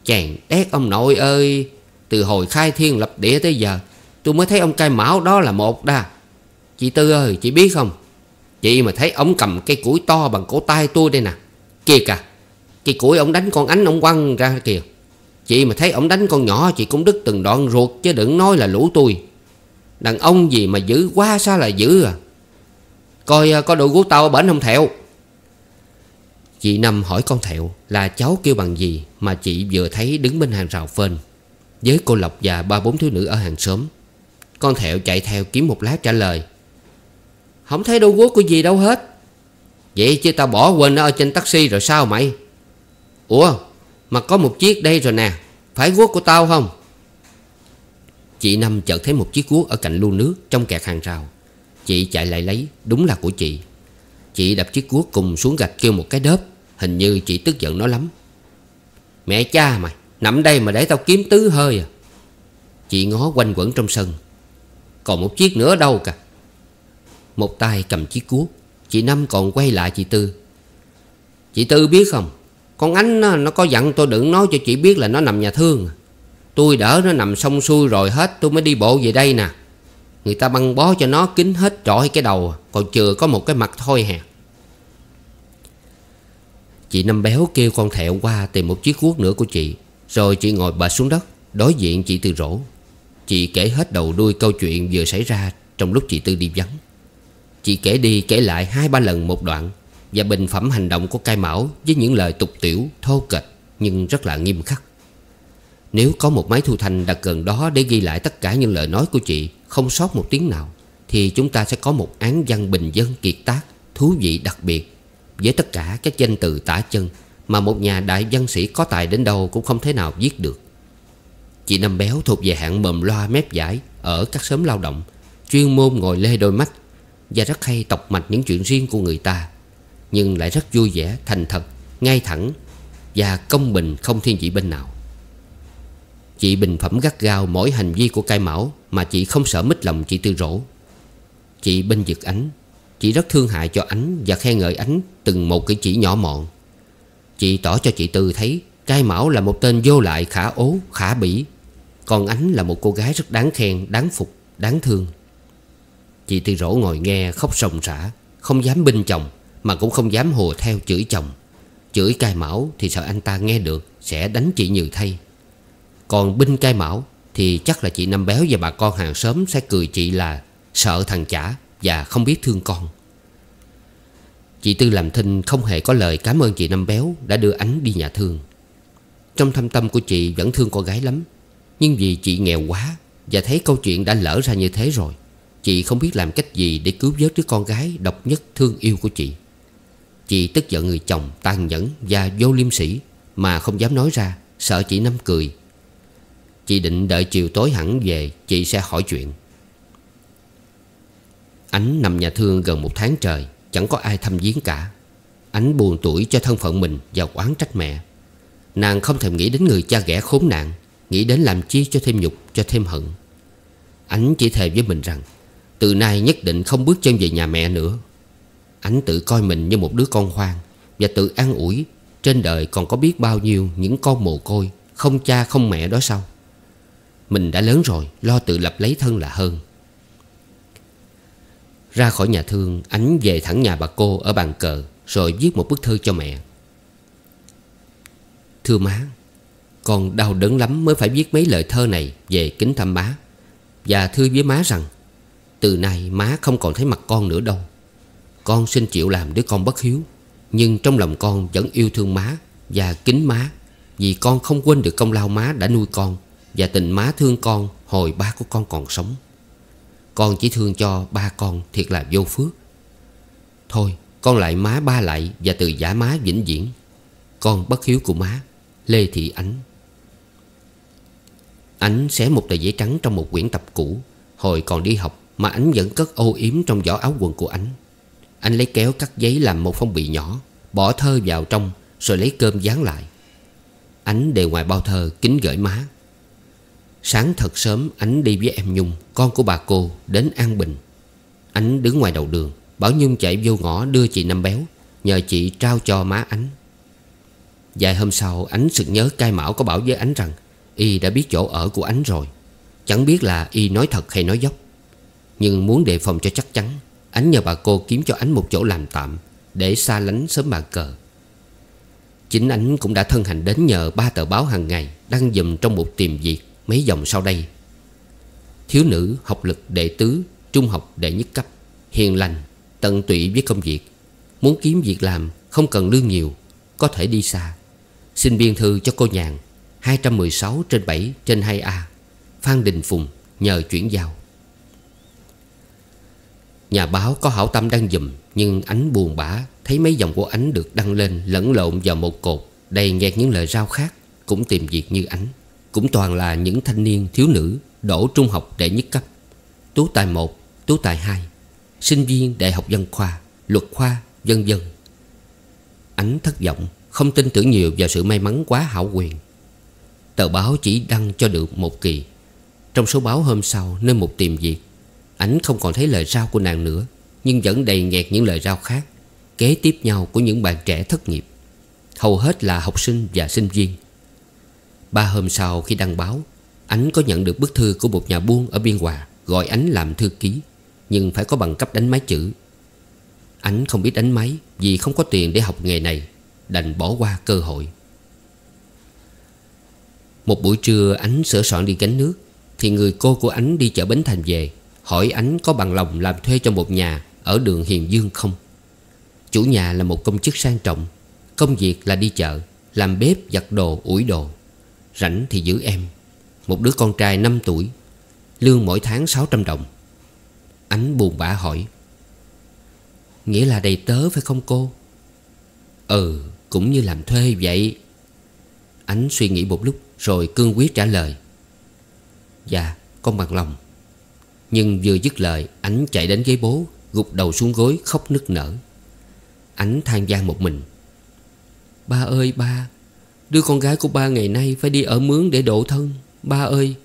Chàng đét ông nội ơi Từ hồi khai thiên lập địa tới giờ Tôi mới thấy ông cai mão đó là một đa Chị Tư ơi chị biết không Vậy mà thấy ông cầm cây củi to bằng cổ tay tôi đây nè Kìa kìa Cây củi ông đánh con ánh ông quăng ra kìa Chị mà thấy ông đánh con nhỏ chị cũng đứt từng đoạn ruột Chứ đừng nói là lũ tôi Đàn ông gì mà giữ quá sao là giữ à Coi à, có đội gú tao ở bển không Thẹo Chị Năm hỏi con Thẹo là cháu kêu bằng gì Mà chị vừa thấy đứng bên hàng rào phên Với cô Lộc và ba bốn thiếu nữ ở hàng xóm Con Thẹo chạy theo kiếm một lát trả lời không thấy đôi guốc của gì đâu hết Vậy chứ tao bỏ quên nó ở trên taxi rồi sao mày Ủa mà có một chiếc đây rồi nè Phải guốc của tao không Chị Năm chợt thấy một chiếc guốc ở cạnh lu nước Trong kẹt hàng rào Chị chạy lại lấy Đúng là của chị Chị đập chiếc guốc cùng xuống gạch kêu một cái đớp Hình như chị tức giận nó lắm Mẹ cha mày Nằm đây mà để tao kiếm tứ hơi à Chị ngó quanh quẩn trong sân Còn một chiếc nữa đâu cả một tay cầm chiếc cuốc Chị Năm còn quay lại chị Tư Chị Tư biết không Con Ánh nó, nó có dặn tôi đừng nói cho chị biết là nó nằm nhà thương Tôi đỡ nó nằm xong xuôi rồi hết Tôi mới đi bộ về đây nè Người ta băng bó cho nó kín hết trọi cái đầu Còn chừa có một cái mặt thôi hè Chị Năm Béo kêu con thẹo qua tìm một chiếc cuốc nữa của chị Rồi chị ngồi bệt xuống đất Đối diện chị tư Rỗ Chị kể hết đầu đuôi câu chuyện vừa xảy ra Trong lúc chị Tư đi vắng Chị kể đi kể lại hai ba lần một đoạn Và bình phẩm hành động của cai mão Với những lời tục tiểu, thô kệch Nhưng rất là nghiêm khắc Nếu có một máy thu thanh đặt gần đó Để ghi lại tất cả những lời nói của chị Không sót một tiếng nào Thì chúng ta sẽ có một án văn bình dân kiệt tác Thú vị đặc biệt Với tất cả các danh từ tả chân Mà một nhà đại văn sĩ có tài đến đâu Cũng không thể nào viết được Chị Năm Béo thuộc về hạng mầm loa mép giải Ở các xóm lao động Chuyên môn ngồi lê đôi mắt và rất hay tọc mạch những chuyện riêng của người ta Nhưng lại rất vui vẻ, thành thật, ngay thẳng Và công bình không thiên vị bên nào Chị bình phẩm gắt gao mỗi hành vi của cai mão Mà chị không sợ mít lòng chị tư rỗ Chị bên giật ánh Chị rất thương hại cho ánh Và khen ngợi ánh từng một cử chỉ nhỏ mọn Chị tỏ cho chị Tư thấy Cai Mão là một tên vô lại khả ố, khả bỉ Còn Ánh là một cô gái rất đáng khen, đáng phục, đáng thương Chị Tư Rỗ ngồi nghe khóc sòng sả, Không dám binh chồng Mà cũng không dám hồ theo chửi chồng Chửi cai mão thì sợ anh ta nghe được Sẽ đánh chị như thay Còn binh cai mão Thì chắc là chị Năm Béo và bà con hàng xóm Sẽ cười chị là sợ thằng chả Và không biết thương con Chị Tư làm thinh không hề có lời cảm ơn chị Năm Béo Đã đưa ánh đi nhà thương Trong thâm tâm của chị vẫn thương con gái lắm Nhưng vì chị nghèo quá Và thấy câu chuyện đã lỡ ra như thế rồi Chị không biết làm cách gì để cứu vớt đứa con gái độc nhất thương yêu của chị Chị tức giận người chồng tàn nhẫn và vô liêm sỉ Mà không dám nói ra Sợ chị năm cười Chị định đợi chiều tối hẳn về Chị sẽ hỏi chuyện Ánh nằm nhà thương gần một tháng trời Chẳng có ai thăm viếng cả Ánh buồn tuổi cho thân phận mình Và oán trách mẹ Nàng không thèm nghĩ đến người cha ghẻ khốn nạn Nghĩ đến làm chi cho thêm nhục Cho thêm hận Ánh chỉ thề với mình rằng từ nay nhất định không bước chân về nhà mẹ nữa Ánh tự coi mình như một đứa con hoang Và tự an ủi Trên đời còn có biết bao nhiêu những con mồ côi Không cha không mẹ đó sao Mình đã lớn rồi Lo tự lập lấy thân là hơn Ra khỏi nhà thương Ánh về thẳng nhà bà cô ở bàn cờ Rồi viết một bức thư cho mẹ Thưa má Con đau đớn lắm mới phải viết mấy lời thơ này Về kính thăm má Và thư với má rằng từ nay má không còn thấy mặt con nữa đâu Con xin chịu làm đứa con bất hiếu Nhưng trong lòng con vẫn yêu thương má Và kính má Vì con không quên được công lao má đã nuôi con Và tình má thương con Hồi ba của con còn sống Con chỉ thương cho ba con thiệt là vô phước Thôi con lại má ba lại Và từ giả má vĩnh viễn Con bất hiếu của má Lê Thị Ánh Ánh xé một tờ giấy trắng trong một quyển tập cũ Hồi còn đi học mà ánh vẫn cất ô yếm trong vỏ áo quần của ánh. Anh lấy kéo cắt giấy làm một phong bì nhỏ Bỏ thơ vào trong Rồi lấy cơm dán lại ánh đều ngoài bao thơ kính gửi má Sáng thật sớm ánh đi với em Nhung Con của bà cô đến An Bình ánh đứng ngoài đầu đường Bảo Nhung chạy vô ngõ đưa chị Năm Béo Nhờ chị trao cho má Ánh Vài hôm sau Ánh sực nhớ cai mão có bảo với Ánh rằng Y đã biết chỗ ở của Ánh rồi Chẳng biết là Y nói thật hay nói dốc nhưng muốn đề phòng cho chắc chắn Ánh nhờ bà cô kiếm cho Ánh một chỗ làm tạm Để xa lánh sớm bà cờ Chính Ánh cũng đã thân hành đến nhờ ba tờ báo hàng ngày Đăng dùm trong một tìm việc Mấy dòng sau đây Thiếu nữ học lực đệ tứ Trung học đệ nhất cấp Hiền lành Tận tụy với công việc Muốn kiếm việc làm Không cần lương nhiều Có thể đi xa Xin biên thư cho cô nhàn 216 trên 7 trên 2A Phan Đình Phùng nhờ chuyển giao Nhà báo có hảo tâm đăng dùm Nhưng ánh buồn bã Thấy mấy dòng của ánh được đăng lên Lẫn lộn vào một cột Đầy nghẹt những lời rao khác Cũng tìm việc như ánh Cũng toàn là những thanh niên thiếu nữ Đổ trung học để nhất cấp Tú tài 1, tú tài 2 Sinh viên đại học dân khoa Luật khoa, dân dân Ánh thất vọng Không tin tưởng nhiều vào sự may mắn quá hảo quyền Tờ báo chỉ đăng cho được một kỳ Trong số báo hôm sau Nơi một tìm việc Ảnh không còn thấy lời rao của nàng nữa Nhưng vẫn đầy nghẹt những lời rao khác Kế tiếp nhau của những bạn trẻ thất nghiệp Hầu hết là học sinh và sinh viên Ba hôm sau khi đăng báo Ánh có nhận được bức thư của một nhà buôn ở Biên Hòa Gọi Ánh làm thư ký Nhưng phải có bằng cấp đánh máy chữ Ánh không biết đánh máy Vì không có tiền để học nghề này Đành bỏ qua cơ hội Một buổi trưa Ánh sửa soạn đi gánh nước Thì người cô của Ánh đi chợ Bến Thành về Hỏi Ánh có bằng lòng làm thuê cho một nhà Ở đường Hiền Dương không Chủ nhà là một công chức sang trọng Công việc là đi chợ Làm bếp giặt đồ ủi đồ Rảnh thì giữ em Một đứa con trai 5 tuổi Lương mỗi tháng 600 đồng Ánh buồn bã hỏi Nghĩa là đầy tớ phải không cô Ừ cũng như làm thuê vậy Ánh suy nghĩ một lúc Rồi cương quyết trả lời Dạ con bằng lòng nhưng vừa dứt lời Ánh chạy đến ghế bố Gục đầu xuống gối khóc nức nở Ánh than gian một mình Ba ơi ba Đứa con gái của ba ngày nay Phải đi ở mướn để độ thân Ba ơi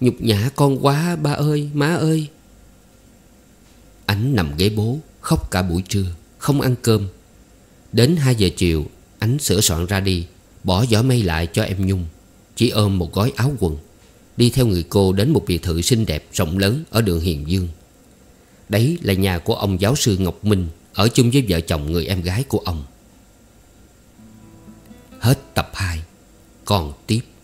Nhục nhã con quá ba ơi má ơi Ánh nằm ghế bố Khóc cả buổi trưa Không ăn cơm Đến 2 giờ chiều Ánh sửa soạn ra đi Bỏ giỏ mây lại cho em Nhung Chỉ ôm một gói áo quần Đi theo người cô đến một biệt thự xinh đẹp rộng lớn ở đường Hiền Dương Đấy là nhà của ông giáo sư Ngọc Minh Ở chung với vợ chồng người em gái của ông Hết tập 2 Còn tiếp